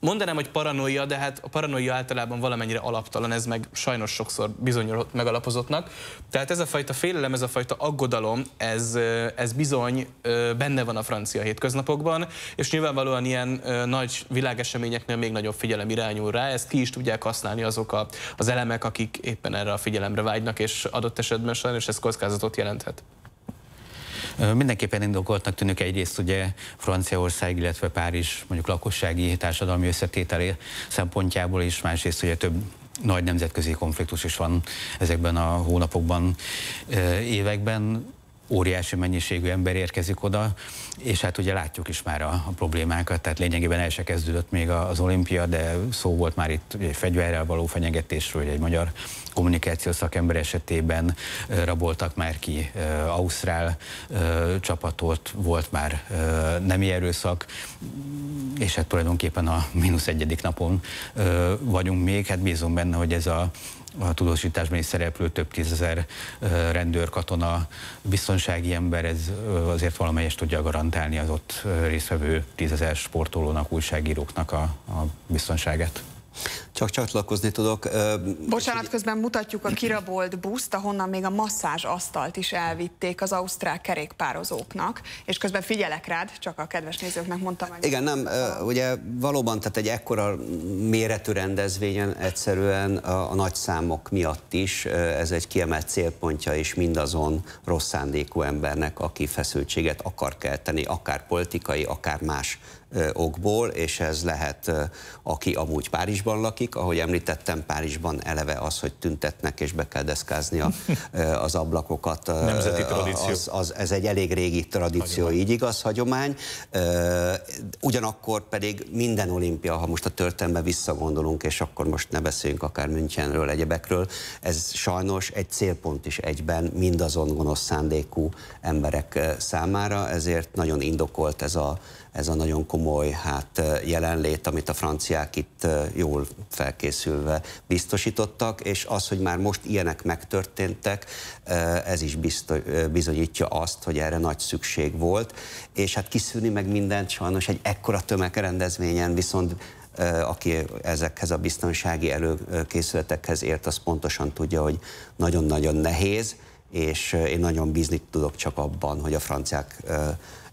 Mondanám, hogy paranoia, de hát a paranoia általában valamennyire alaptalan, ez meg sajnos sokszor bizonyul megalapozottnak. Tehát ez a fajta félelem, ez a fajta aggodalom, ez, ez bizony benne van a francia hétköznapokban, és nyilvánvalóan ilyen nagy világeseményeknél még nagyobb figyelem irányul rá, ezt ki is tudják használni azok a, az elemek, akik éppen erre a figyelemre vágynak, és adott esetben sajnos ez kockázatot jelenthet. Mindenképpen indokoltnak tűnik egyrészt ugye Franciaország, illetve Párizs mondjuk lakossági társadalmi összetételé szempontjából, és másrészt ugye több nagy nemzetközi konfliktus is van ezekben a hónapokban, években óriási mennyiségű ember érkezik oda, és hát ugye látjuk is már a, a problémákat, tehát lényegében el se kezdődött még az olimpia, de szó volt már itt egy fegyverrel való fenyegetésről, hogy egy magyar kommunikáció szakember esetében raboltak már ki ausztrál csapatot, volt már nemi erőszak, és hát tulajdonképpen a mínusz egyedik napon vagyunk még, hát bízom benne, hogy ez a a tudósításban is szereplő több tízezer rendőr, katona, biztonsági ember, ez azért valamelyest tudja garantálni az ott résztvevő tízezer sportolónak, újságíróknak a, a biztonságát. Csak csatlakozni tudok. Bocsánat, közben mutatjuk a kirabolt buszt, ahonnan még a masszázs asztalt is elvitték az ausztrál kerékpározóknak, és közben figyelek rád, csak a kedves nézőknek mondtam. Hogy Igen, nem, ugye valóban, tehát egy ekkora méretű rendezvényen egyszerűen a, a nagy számok miatt is ez egy kiemelt célpontja, és mindazon rossz szándékú embernek, aki feszültséget akar kelteni, akár politikai, akár más okból, és ez lehet, aki amúgy Párizsban lakik, ahogy említettem, Párizsban eleve az, hogy tüntetnek és be kell deszkázni a, az ablakokat. Nemzeti tradíció. Az, az, ez egy elég régi tradíció, hagyomány. így igaz, hagyomány. Ugyanakkor pedig minden olimpia, ha most a történetbe visszagondolunk, és akkor most ne beszéljünk akár Münchenről, egyebekről, ez sajnos egy célpont is egyben mindazon gonosz szándékú emberek számára, ezért nagyon indokolt ez a, ez a nagyon komoly hát, jelenlét, amit a franciák itt jól felkészülve biztosítottak, és az, hogy már most ilyenek megtörténtek, ez is biztos, bizonyítja azt, hogy erre nagy szükség volt, és hát kiszűni meg mindent sajnos egy ekkora tömegrendezvényen viszont aki ezekhez a biztonsági előkészületekhez ért, az pontosan tudja, hogy nagyon-nagyon nehéz, és én nagyon bízni tudok csak abban, hogy a franciák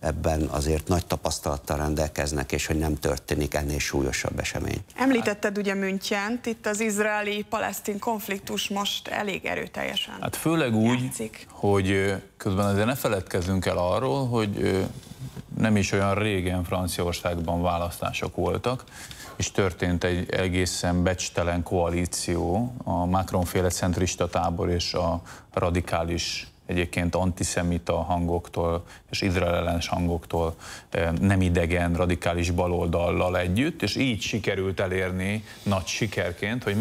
ebben azért nagy tapasztalattal rendelkeznek, és hogy nem történik ennél súlyosabb esemény. Említetted ugye Münchent, itt az izraeli-palesztin konfliktus most elég erőteljesen. Hát főleg úgy, játszik. hogy közben azért ne feledkezzünk el arról, hogy nem is olyan régen Franciaországban választások voltak, és történt egy egészen becstelen koalíció, a Macron féle centrista tábor és a radikális egyébként antiszemita hangoktól és Izrael ellenes hangoktól nem idegen radikális baloldallal együtt, és így sikerült elérni nagy sikerként, hogy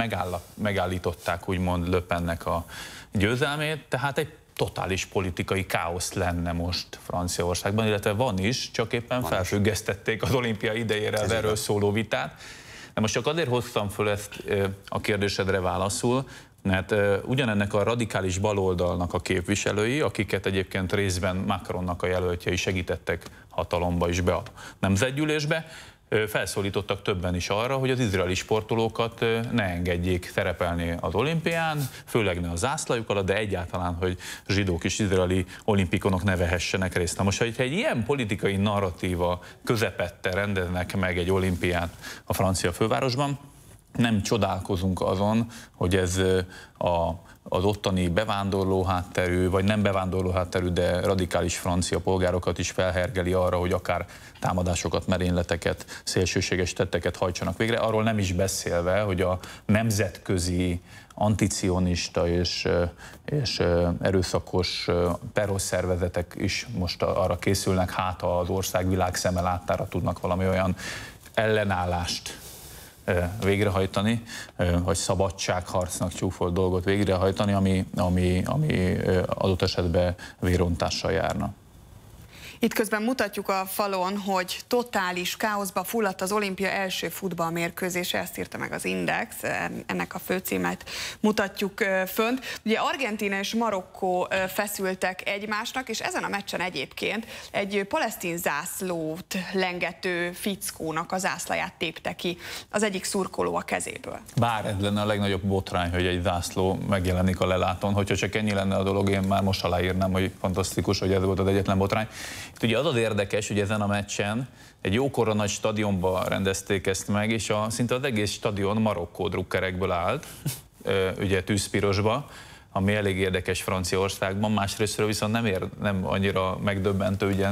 megállították úgymond Löpennek a győzelmét, tehát egy totális politikai káosz lenne most Franciaországban, illetve van is, csak éppen van felfüggesztették az olimpia idejére erről szóló vitát, de hát most csak azért hoztam föl ezt a kérdésedre válaszul, mert ugyanennek a radikális baloldalnak a képviselői, akiket egyébként részben Macronnak a jelöltjei segítettek hatalomba is be a nemzetgyűlésbe, felszólítottak többen is arra, hogy az izraeli sportolókat ne engedjék szerepelni az olimpián, főleg ne a zászlajuk alatt, de egyáltalán, hogy zsidók és izraeli olimpikonok ne vehessenek részt. Na most, ha egy ilyen politikai narratíva közepette rendeznek meg egy olimpiát a francia fővárosban, nem csodálkozunk azon, hogy ez a az ottani bevándorló hátterű, vagy nem bevándorló hátterű, de radikális francia polgárokat is felhergeli arra, hogy akár támadásokat, merényleteket, szélsőséges tetteket hajtsanak végre. Arról nem is beszélve, hogy a nemzetközi anticionista és, eh, és eh, erőszakos eh, perosszervezetek is most arra készülnek, hát az ország világszeme láttára tudnak valami olyan ellenállást végrehajtani, vagy szabadságharcnak csúfolt dolgot végrehajtani, ami, ami, ami adott esetben vérontással járna. Itt közben mutatjuk a falon, hogy totális káoszba fulladt az olimpia első futballmérkőzése, ezt írta meg az Index, ennek a főcímet mutatjuk fönt. Ugye Argentina és Marokkó feszültek egymásnak, és ezen a meccsen egyébként egy palesztin zászlót lengető fickónak a zászlaját tépte ki az egyik szurkoló a kezéből. Bár ez lenne a legnagyobb botrány, hogy egy zászló megjelenik a leláton, hogyha csak ennyi lenne a dolog, én már most aláírnám, hogy fantasztikus, hogy ez volt az egyetlen botrány. Itt ugye az az érdekes, hogy ezen a meccsen egy jókorra nagy stadionban rendezték ezt meg, és a, szinte az egész stadion marokkó drukkerekből állt, ugye tűzpirosba, ami elég érdekes Franciaországban, másrésztről viszont nem, ér, nem annyira megdöbbentő, ugye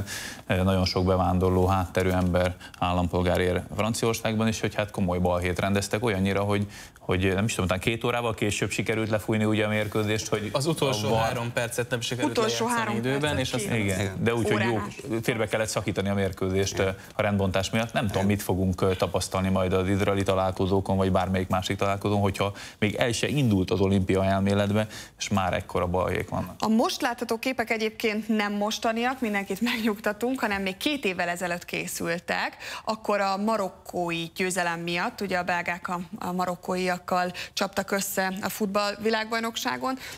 eh, nagyon sok bevándorló hátterű ember állampolgár ér Franciaországban, és hogy hát komoly balhét rendeztek olyannyira, hogy, hogy nem is tudom, két órával később sikerült lefújni ugye a mérkőzést, hogy az utolsó bar... három percet nem sikerült utolsó három időben, és aztán igen, de úgy, hogy jó, félbe kellett szakítani a mérkőzést igen. Eh, a rendbontás miatt. Nem tudom, mit fogunk eh, tapasztalni majd az izraeli találkozókon, vagy bármelyik másik találkozón, hogyha még el se indult az olimpia elméletbe, és már ekkora bajék vannak. A most látható képek egyébként nem mostaniak, mindenkit megnyugtatunk, hanem még két évvel ezelőtt készültek, akkor a marokkói győzelem miatt, ugye a belgák a, a marokkóiakkal csaptak össze a futball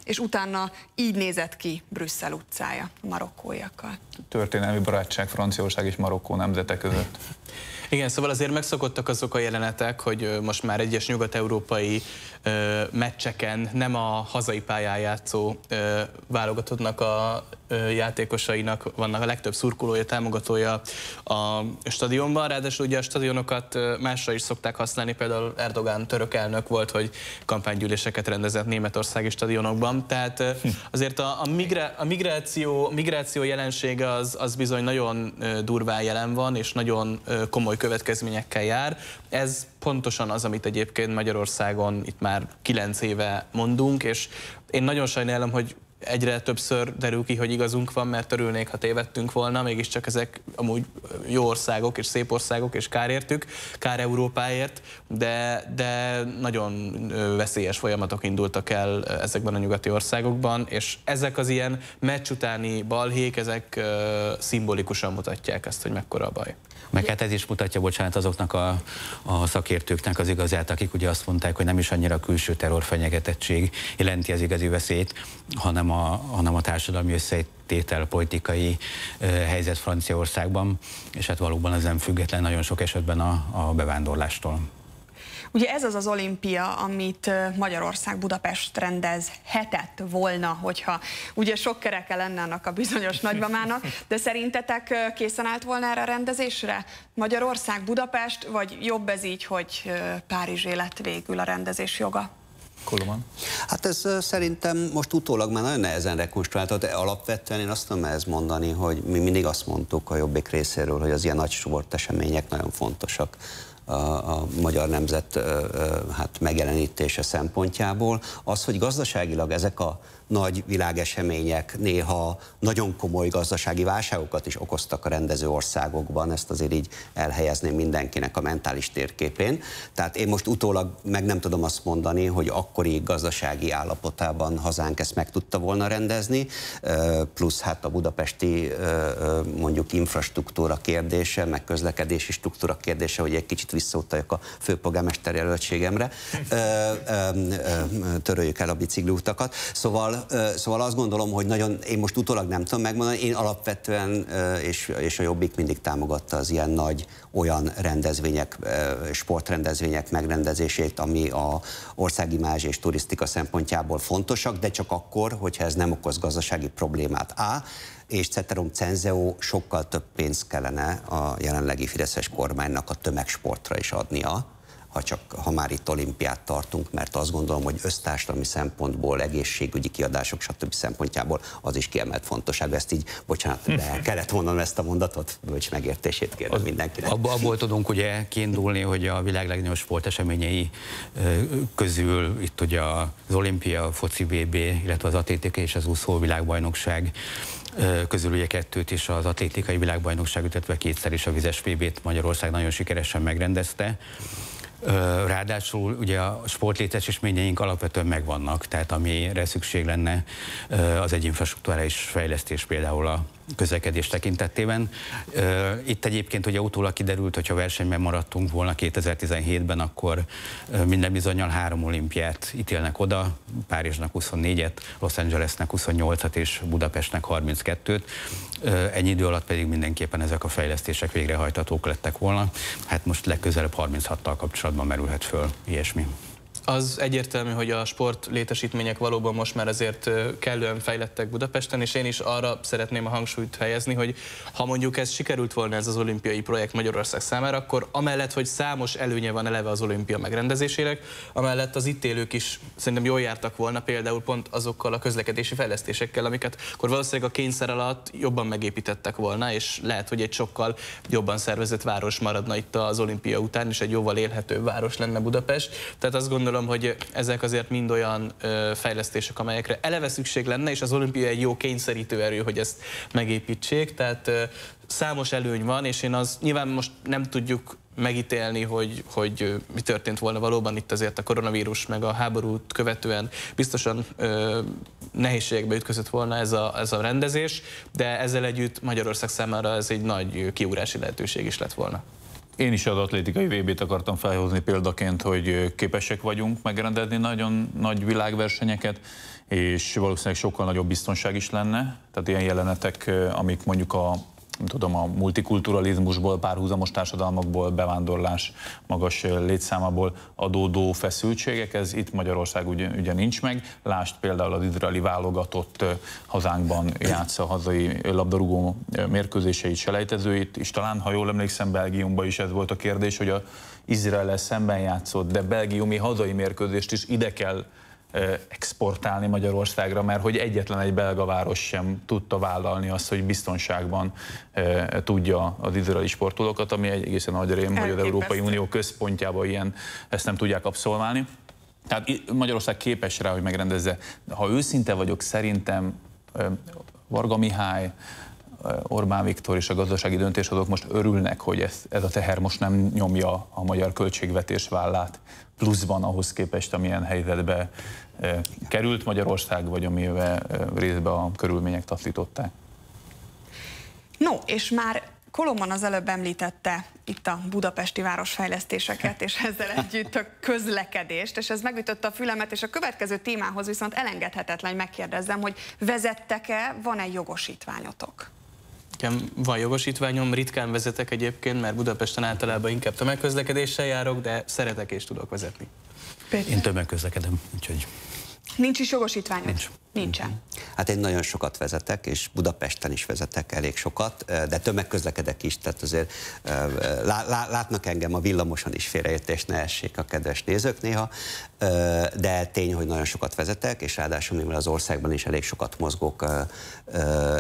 és utána így nézett ki Brüsszel utcája a marokkóiakkal. Történelmi barátság Franciaország és Marokkó nemzete között. Igen, szóval azért megszokottak azok a jelenetek, hogy most már egyes nyugat-európai meccseken nem a hazai pályán játszó válogatottnak a játékosainak vannak a legtöbb szurkolója, támogatója a stadionban, ráadásul ugye a stadionokat másra is szokták használni, például Erdogán török elnök volt, hogy kampánygyűléseket rendezett németországi stadionokban, tehát hm. azért a, a, migra, a migráció, migráció jelensége az, az bizony nagyon durvá jelen van, és nagyon komoly következményekkel jár. Ez pontosan az, amit egyébként Magyarországon itt már kilenc éve mondunk, és én nagyon sajnálom, hogy egyre többször derül ki, hogy igazunk van, mert örülnék, ha tévedtünk volna, mégiscsak ezek amúgy jó országok és szép országok, és kár értük, kár Európáért, de, de nagyon veszélyes folyamatok indultak el ezekben a nyugati országokban, és ezek az ilyen meccs utáni balhék, ezek szimbolikusan mutatják ezt, hogy mekkora a baj. Meg hát ez is mutatja, bocsánat, azoknak a, a szakértőknek az igazát, akik ugye azt mondták, hogy nem is annyira külső terrorfenyegetettség jelenti az igazi veszélyt, hanem a, hanem a társadalmi összetétel politikai e, helyzet Franciaországban, és hát valóban ez nem független nagyon sok esetben a, a bevándorlástól. Ugye ez az az olimpia, amit Magyarország Budapest rendez hetett volna, hogyha ugye sok kereke lenne annak a bizonyos nagybamának, de szerintetek készen állt volna erre a rendezésre? Magyarország, Budapest, vagy jobb ez így, hogy Párizs élet végül a rendezés joga? Koloman. Hát ez szerintem most utólag már nagyon nehezen rekonstruálható, de alapvetően én azt tudom ehhez mondani, hogy mi mindig azt mondtuk a jobbik részéről, hogy az ilyen nagy események nagyon fontosak a, a magyar nemzet hát megjelenítése szempontjából. Az, hogy gazdaságilag ezek a nagy világesemények néha nagyon komoly gazdasági válságokat is okoztak a rendező országokban, ezt azért így elhelyezném mindenkinek a mentális térképén. Tehát én most utólag meg nem tudom azt mondani, hogy akkori gazdasági állapotában hazánk ezt meg tudta volna rendezni, plusz hát a budapesti mondjuk infrastruktúra kérdése, meg közlekedési struktúra kérdése, hogy egy kicsit visszautaljak a főpolgármester jelöltségemre, töröljük el a bicikliutakat. Szóval Szóval, szóval azt gondolom, hogy nagyon, én most utólag nem tudom megmondani, én alapvetően, és, és a Jobbik mindig támogatta az ilyen nagy olyan rendezvények, sportrendezvények megrendezését, ami a országimázs és turisztika szempontjából fontosak, de csak akkor, hogyha ez nem okoz gazdasági problémát. A, és Ceterum Cenzeo sokkal több pénzt kellene a jelenlegi Fideszes kormánynak a tömegsportra is adnia, ha, csak, ha már itt olimpiát tartunk, mert azt gondolom, hogy össztársadalmi szempontból, egészségügyi kiadások, stb. szempontjából az is kiemelt fontosság. Ezt így, bocsánat, de kellett mondanom ezt a mondatot, bölcs megértését kérem mindenkinek. Abba, abból tudunk ugye kiindulni, hogy a világ legnagyobb sporteseményei közül itt ugye az olimpia, a foci BB, illetve az atlétikai és az úszó világbajnokság közül ugye kettőt is az atlétikai világbajnokság, illetve kétszer is a vizes VB-t Magyarország nagyon sikeresen megrendezte. Ráadásul ugye a sportlétesítményeink alapvetően megvannak, tehát amire szükség lenne az egy infrastruktúrális fejlesztés például a közlekedés tekintetében. Itt egyébként ugye utólag kiderült, hogyha versenyben maradtunk volna 2017-ben, akkor minden bizonyal három olimpiát ítélnek oda, Párizsnak 24-et, Los Angelesnek 28-at és Budapestnek 32-t. Ennyi idő alatt pedig mindenképpen ezek a fejlesztések végrehajtatók lettek volna. Hát most legközelebb 36-tal kapcsolatban merülhet föl ilyesmi. Az egyértelmű, hogy a sport létesítmények valóban most már azért kellően fejlettek Budapesten, és én is arra szeretném a hangsúlyt helyezni, hogy ha mondjuk ez sikerült volna ez az olimpiai projekt Magyarország számára, akkor amellett, hogy számos előnye van eleve az olimpia megrendezésének, amellett az itt élők is szerintem jól jártak volna például pont azokkal a közlekedési fejlesztésekkel, amiket akkor valószínűleg a kényszer alatt jobban megépítettek volna, és lehet, hogy egy sokkal jobban szervezett város maradna itt az olimpia után, és egy jóval élhető város lenne Budapest. Tehát azt gondolom, gondolom, hogy ezek azért mind olyan ö, fejlesztések, amelyekre eleve szükség lenne, és az olimpia egy jó kényszerítő erő, hogy ezt megépítsék, tehát ö, számos előny van, és én az nyilván most nem tudjuk megítélni, hogy, hogy mi történt volna valóban itt azért a koronavírus meg a háborút követően biztosan ö, nehézségekbe ütközött volna ez a, ez a rendezés, de ezzel együtt Magyarország számára ez egy nagy kiúrási lehetőség is lett volna. Én is az atlétikai VB-t akartam felhozni példaként, hogy képesek vagyunk megrendezni nagyon nagy világversenyeket, és valószínűleg sokkal nagyobb biztonság is lenne. Tehát ilyen jelenetek, amik mondjuk a tudom, a multikulturalizmusból, párhuzamos társadalmakból, bevándorlás magas létszámából adódó feszültségek, ez itt Magyarország ugye, ugye nincs meg. Lást például az izraeli válogatott hazánkban játsza hazai labdarúgó mérkőzéseit, selejtezőit, és talán, ha jól emlékszem, Belgiumban is ez volt a kérdés, hogy a izrael szemben játszott, de belgiumi hazai mérkőzést is ide kell exportálni Magyarországra, mert hogy egyetlen egy belga város sem tudta vállalni azt, hogy biztonságban tudja az izraeli sportolókat, ami egy egészen nagy rém, hogy az Európai Unió központjában ilyen ezt nem tudják abszolválni. Tehát Magyarország képes rá, hogy megrendezze. Ha őszinte vagyok, szerintem Varga Mihály, Orbán Viktor és a gazdasági döntéshozók most örülnek, hogy ez, ez a teher most nem nyomja a magyar költségvetés vállát pluszban ahhoz képest, amilyen helyzetbe e, került Magyarország, vagy amivel e, részben a körülmények taszították. No, és már Kolomban az előbb említette itt a budapesti városfejlesztéseket, és ezzel együtt a közlekedést, és ez megütötte a fülemet, és a következő témához viszont elengedhetetlen, hogy megkérdezzem, hogy vezettek-e, van-e jogosítványotok? Nekem van jogosítványom, ritkán vezetek egyébként, mert Budapesten általában inkább tömegközlekedéssel járok, de szeretek és tudok vezetni. Péter. Én tömegközlekedem, úgyhogy... Nincs is jogosítványom? Nincs. Nincsen. Mhm. Hát én nagyon sokat vezetek, és Budapesten is vezetek elég sokat, de tömegközlekedek is, tehát azért látnak engem a villamoson is félreértés, ne essék a kedves nézők néha, de tény, hogy nagyon sokat vezetek, és ráadásul mivel az országban is elég sokat mozgok,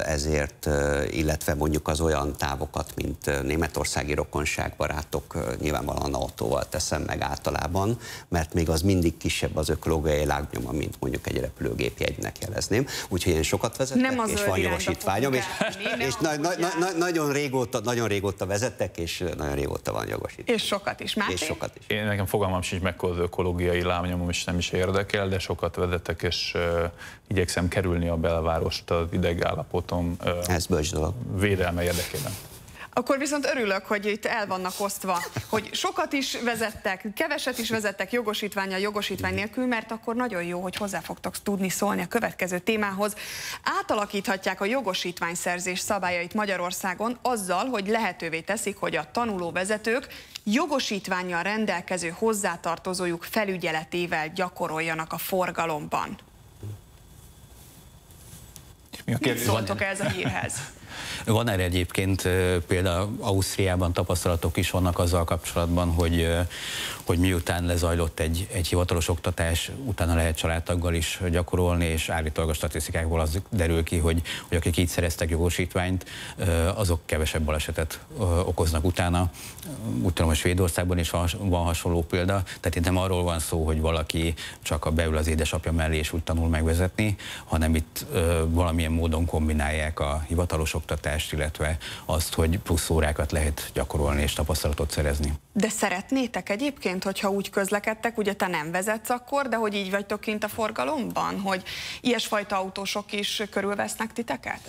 ezért, illetve mondjuk az olyan távokat, mint németországi rokonság, barátok, nyilvánvalóan autóval teszem meg általában, mert még az mindig kisebb az ökológiai lábnyoma, mint mondjuk egy repülőgépjegynek jelezném. Úgyhogy én sokat vezetek, nem és van jogosítványom, és, és na, na, na, nagyon, régóta, nagyon régóta vezettek, és nagyon régóta van jogosítvány. És sokat is, Máté? És sokat is. Én nekem fogalmam sincs mekkora ökológiai lámnyomom, és nem is érdekel, de sokat vezetek, és uh, igyekszem kerülni a belvárost az idegállapotom uh, Ez bölcs dolog. védelme érdekében. Akkor viszont örülök, hogy itt el vannak osztva, hogy sokat is vezettek, keveset is vezettek jogosítványa, jogosítvány nélkül, mert akkor nagyon jó, hogy hozzá fogtok tudni szólni a következő témához. Átalakíthatják a jogosítványszerzés szabályait Magyarországon azzal, hogy lehetővé teszik, hogy a tanulóvezetők jogosítványjal rendelkező hozzátartozójuk felügyeletével gyakoroljanak a forgalomban. mi a kérdés? Mit szóltok ez a hírhez? Van erre egyébként például Ausztriában tapasztalatok is vannak azzal kapcsolatban, hogy, hogy miután lezajlott egy, egy hivatalos oktatás, utána lehet családtaggal is gyakorolni, és állítólag a statisztikákból az derül ki, hogy, hogy akik így szereztek jogosítványt, azok kevesebb balesetet okoznak utána. Úgy tudom, hogy Svédországban is van, hasonló példa, tehát itt nem arról van szó, hogy valaki csak a beül az édesapja mellé és úgy tanul megvezetni, hanem itt valamilyen módon kombinálják a hivatalos oktatást oktatást, illetve azt, hogy plusz órákat lehet gyakorolni és tapasztalatot szerezni. De szeretnétek egyébként, hogyha úgy közlekedtek, ugye te nem vezetsz akkor, de hogy így vagytok kint a forgalomban, hogy ilyesfajta autósok is körülvesznek titeket?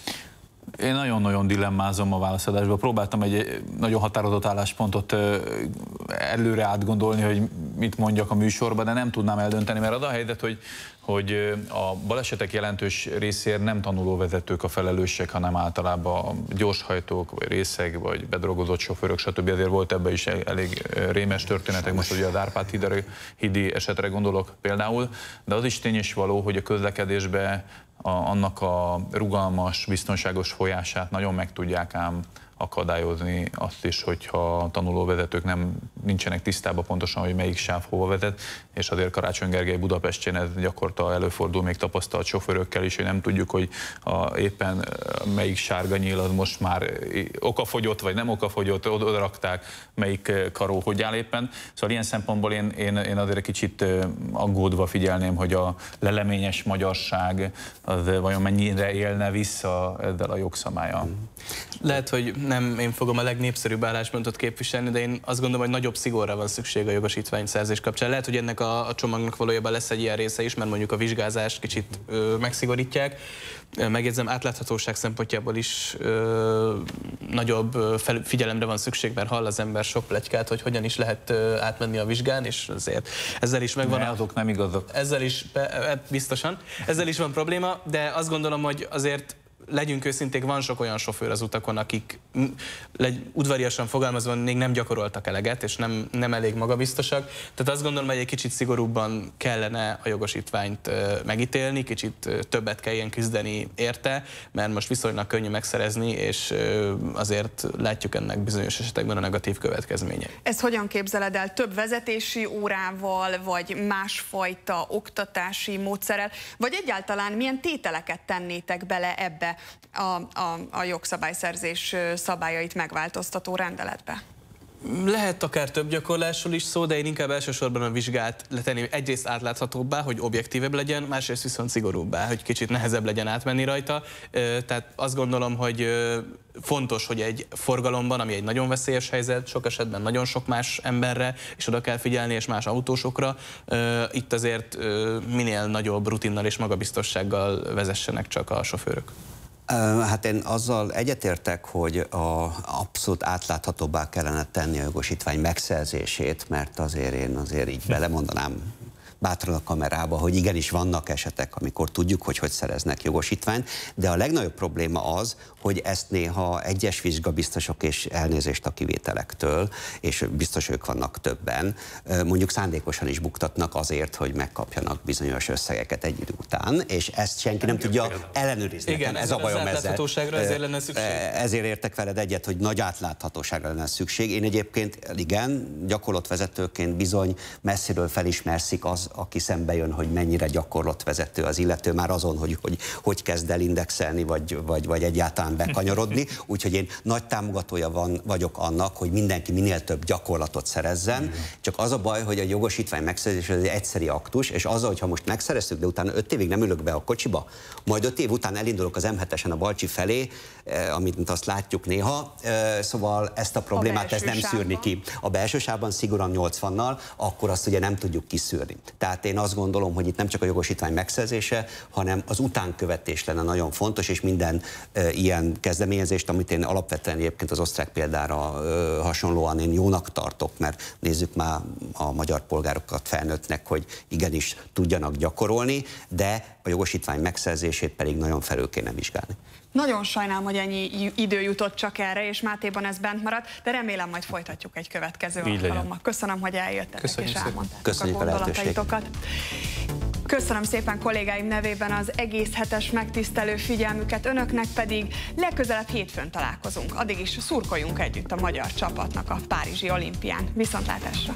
Én nagyon-nagyon dilemmázom a válaszadásban. Próbáltam egy nagyon határozott álláspontot előre átgondolni, hogy mit mondjak a műsorban, de nem tudnám eldönteni, mert az a helyzet, hogy, hogy a balesetek jelentős részér nem tanulóvezetők a felelősek, hanem általában gyorshajtók, vagy részeg, vagy bedrogozott sofőrök, stb. Ezért volt ebben is elég rémes történetek, most ugye az Árpád hídi esetre gondolok például, de az is tény és való, hogy a közlekedésbe a, annak a rugalmas, biztonságos folyását nagyon meg tudják ám akadályozni azt is, hogyha a tanulóvezetők nem nincsenek tisztában pontosan, hogy melyik sáv hova vezet, és azért Karácsony Gergely Budapestjén ez gyakorta előfordul még tapasztalt sofőrökkel is, hogy nem tudjuk, hogy a, éppen melyik sárga nyíl az most már okafogyott, vagy nem okafogyott, oda rakták, melyik karó hogy áll éppen. Szóval ilyen szempontból én, én, én azért egy kicsit aggódva figyelném, hogy a leleményes magyarság az vajon mennyire élne vissza ezzel a jogszabályal. Lehet, hogy nem én fogom a legnépszerűbb álláspontot képviselni, de én azt gondolom, hogy nagyobb szigorra van szükség a jogosítványszerzés kapcsán. Lehet, hogy ennek a, a csomagnak valójában lesz egy ilyen része is, mert mondjuk a vizsgázást kicsit ö, megszigorítják. Megjegyzem, átláthatóság szempontjából is ö, nagyobb fel, figyelemre van szükség, mert hall az ember sok plegykát, hogy hogyan is lehet ö, átmenni a vizsgán, és azért ezzel is megvan. Ne, azok nem igazak. Ezzel is, be, e, biztosan, ezzel is van probléma, de azt gondolom, hogy azért legyünk őszinték, van sok olyan sofőr az utakon, akik legy, udvariasan fogalmazva még nem gyakoroltak eleget, és nem, nem elég magabiztosak. Tehát azt gondolom, hogy egy kicsit szigorúbban kellene a jogosítványt megítélni, kicsit többet kell ilyen küzdeni érte, mert most viszonylag könnyű megszerezni, és azért látjuk ennek bizonyos esetekben a negatív következménye. Ez hogyan képzeled el? Több vezetési órával, vagy másfajta oktatási módszerrel, vagy egyáltalán milyen tételeket tennétek bele ebbe? a, a, a jogszabályszerzés szabályait megváltoztató rendeletbe? Lehet akár több gyakorlásról is szó, de én inkább elsősorban a vizsgát letenném egyrészt átláthatóbbá, hogy objektívebb legyen, másrészt viszont szigorúbbá, hogy kicsit nehezebb legyen átmenni rajta. Tehát azt gondolom, hogy fontos, hogy egy forgalomban, ami egy nagyon veszélyes helyzet, sok esetben nagyon sok más emberre, és oda kell figyelni, és más autósokra, itt azért minél nagyobb rutinnal és magabiztossággal vezessenek csak a sofőrök. Hát én azzal egyetértek, hogy a abszolút átláthatóbbá kellene tenni a jogosítvány megszerzését, mert azért én azért így belemondanám bátran a kamerába, hogy igenis vannak esetek, amikor tudjuk, hogy hogy szereznek jogosítványt, de a legnagyobb probléma az, hogy ezt néha egyes vizsgabiztosok és elnézést a kivételektől, és biztos ők vannak többen, mondjuk szándékosan is buktatnak azért, hogy megkapjanak bizonyos összegeket egy idő után, és ezt senki nem tudja ellenőrizni. Igen, hát ez a bajom ezzel. Ezért, lenne szükség. E, ezért értek veled egyet, hogy nagy átláthatóságra lenne szükség. Én egyébként, igen, gyakorlatvezetőként bizony messziről felismerszik az, aki szembe jön, hogy mennyire gyakorlatvezető az illető, már azon, hogy hogy, hogy kezd el indexelni, vagy, vagy, vagy egyáltalán igazán bekanyarodni, úgyhogy én nagy támogatója van, vagyok annak, hogy mindenki minél több gyakorlatot szerezzen, mm. csak az a baj, hogy a jogosítvány megszerzés az egy egyszeri aktus, és az, hogyha most megszereztük, de utána öt évig nem ülök be a kocsiba, majd öt év után elindulok az M7-esen a Balcsi felé, eh, amit azt látjuk néha, eh, szóval ezt a problémát a ez nem szűrni ki. A belsősában szigorúan 80-nal, akkor azt ugye nem tudjuk kiszűrni. Tehát én azt gondolom, hogy itt nem csak a jogosítvány megszerzése, hanem az utánkövetés lenne nagyon fontos, és minden eh, ilyen olyan kezdeményezést, amit én alapvetően egyébként az osztrák példára ö, hasonlóan én jónak tartok, mert nézzük már a magyar polgárokat felnőttnek, hogy igenis tudjanak gyakorolni, de a jogosítvány megszerzését pedig nagyon felül kéne vizsgálni. Nagyon sajnálom, hogy ennyi idő jutott csak erre, és Mátéban ez bent maradt, de remélem majd folytatjuk egy következő Így alkalommal. Legyen. Köszönöm, hogy eljöttetek Köszönjük és elmondtátok Köszönjük a gondolataitokat. Köszönöm szépen kollégáim nevében az egész hetes megtisztelő figyelmüket, önöknek pedig legközelebb hétfőn találkozunk. Addig is szurkoljunk együtt a magyar csapatnak a Párizsi olimpián. Viszontlátásra!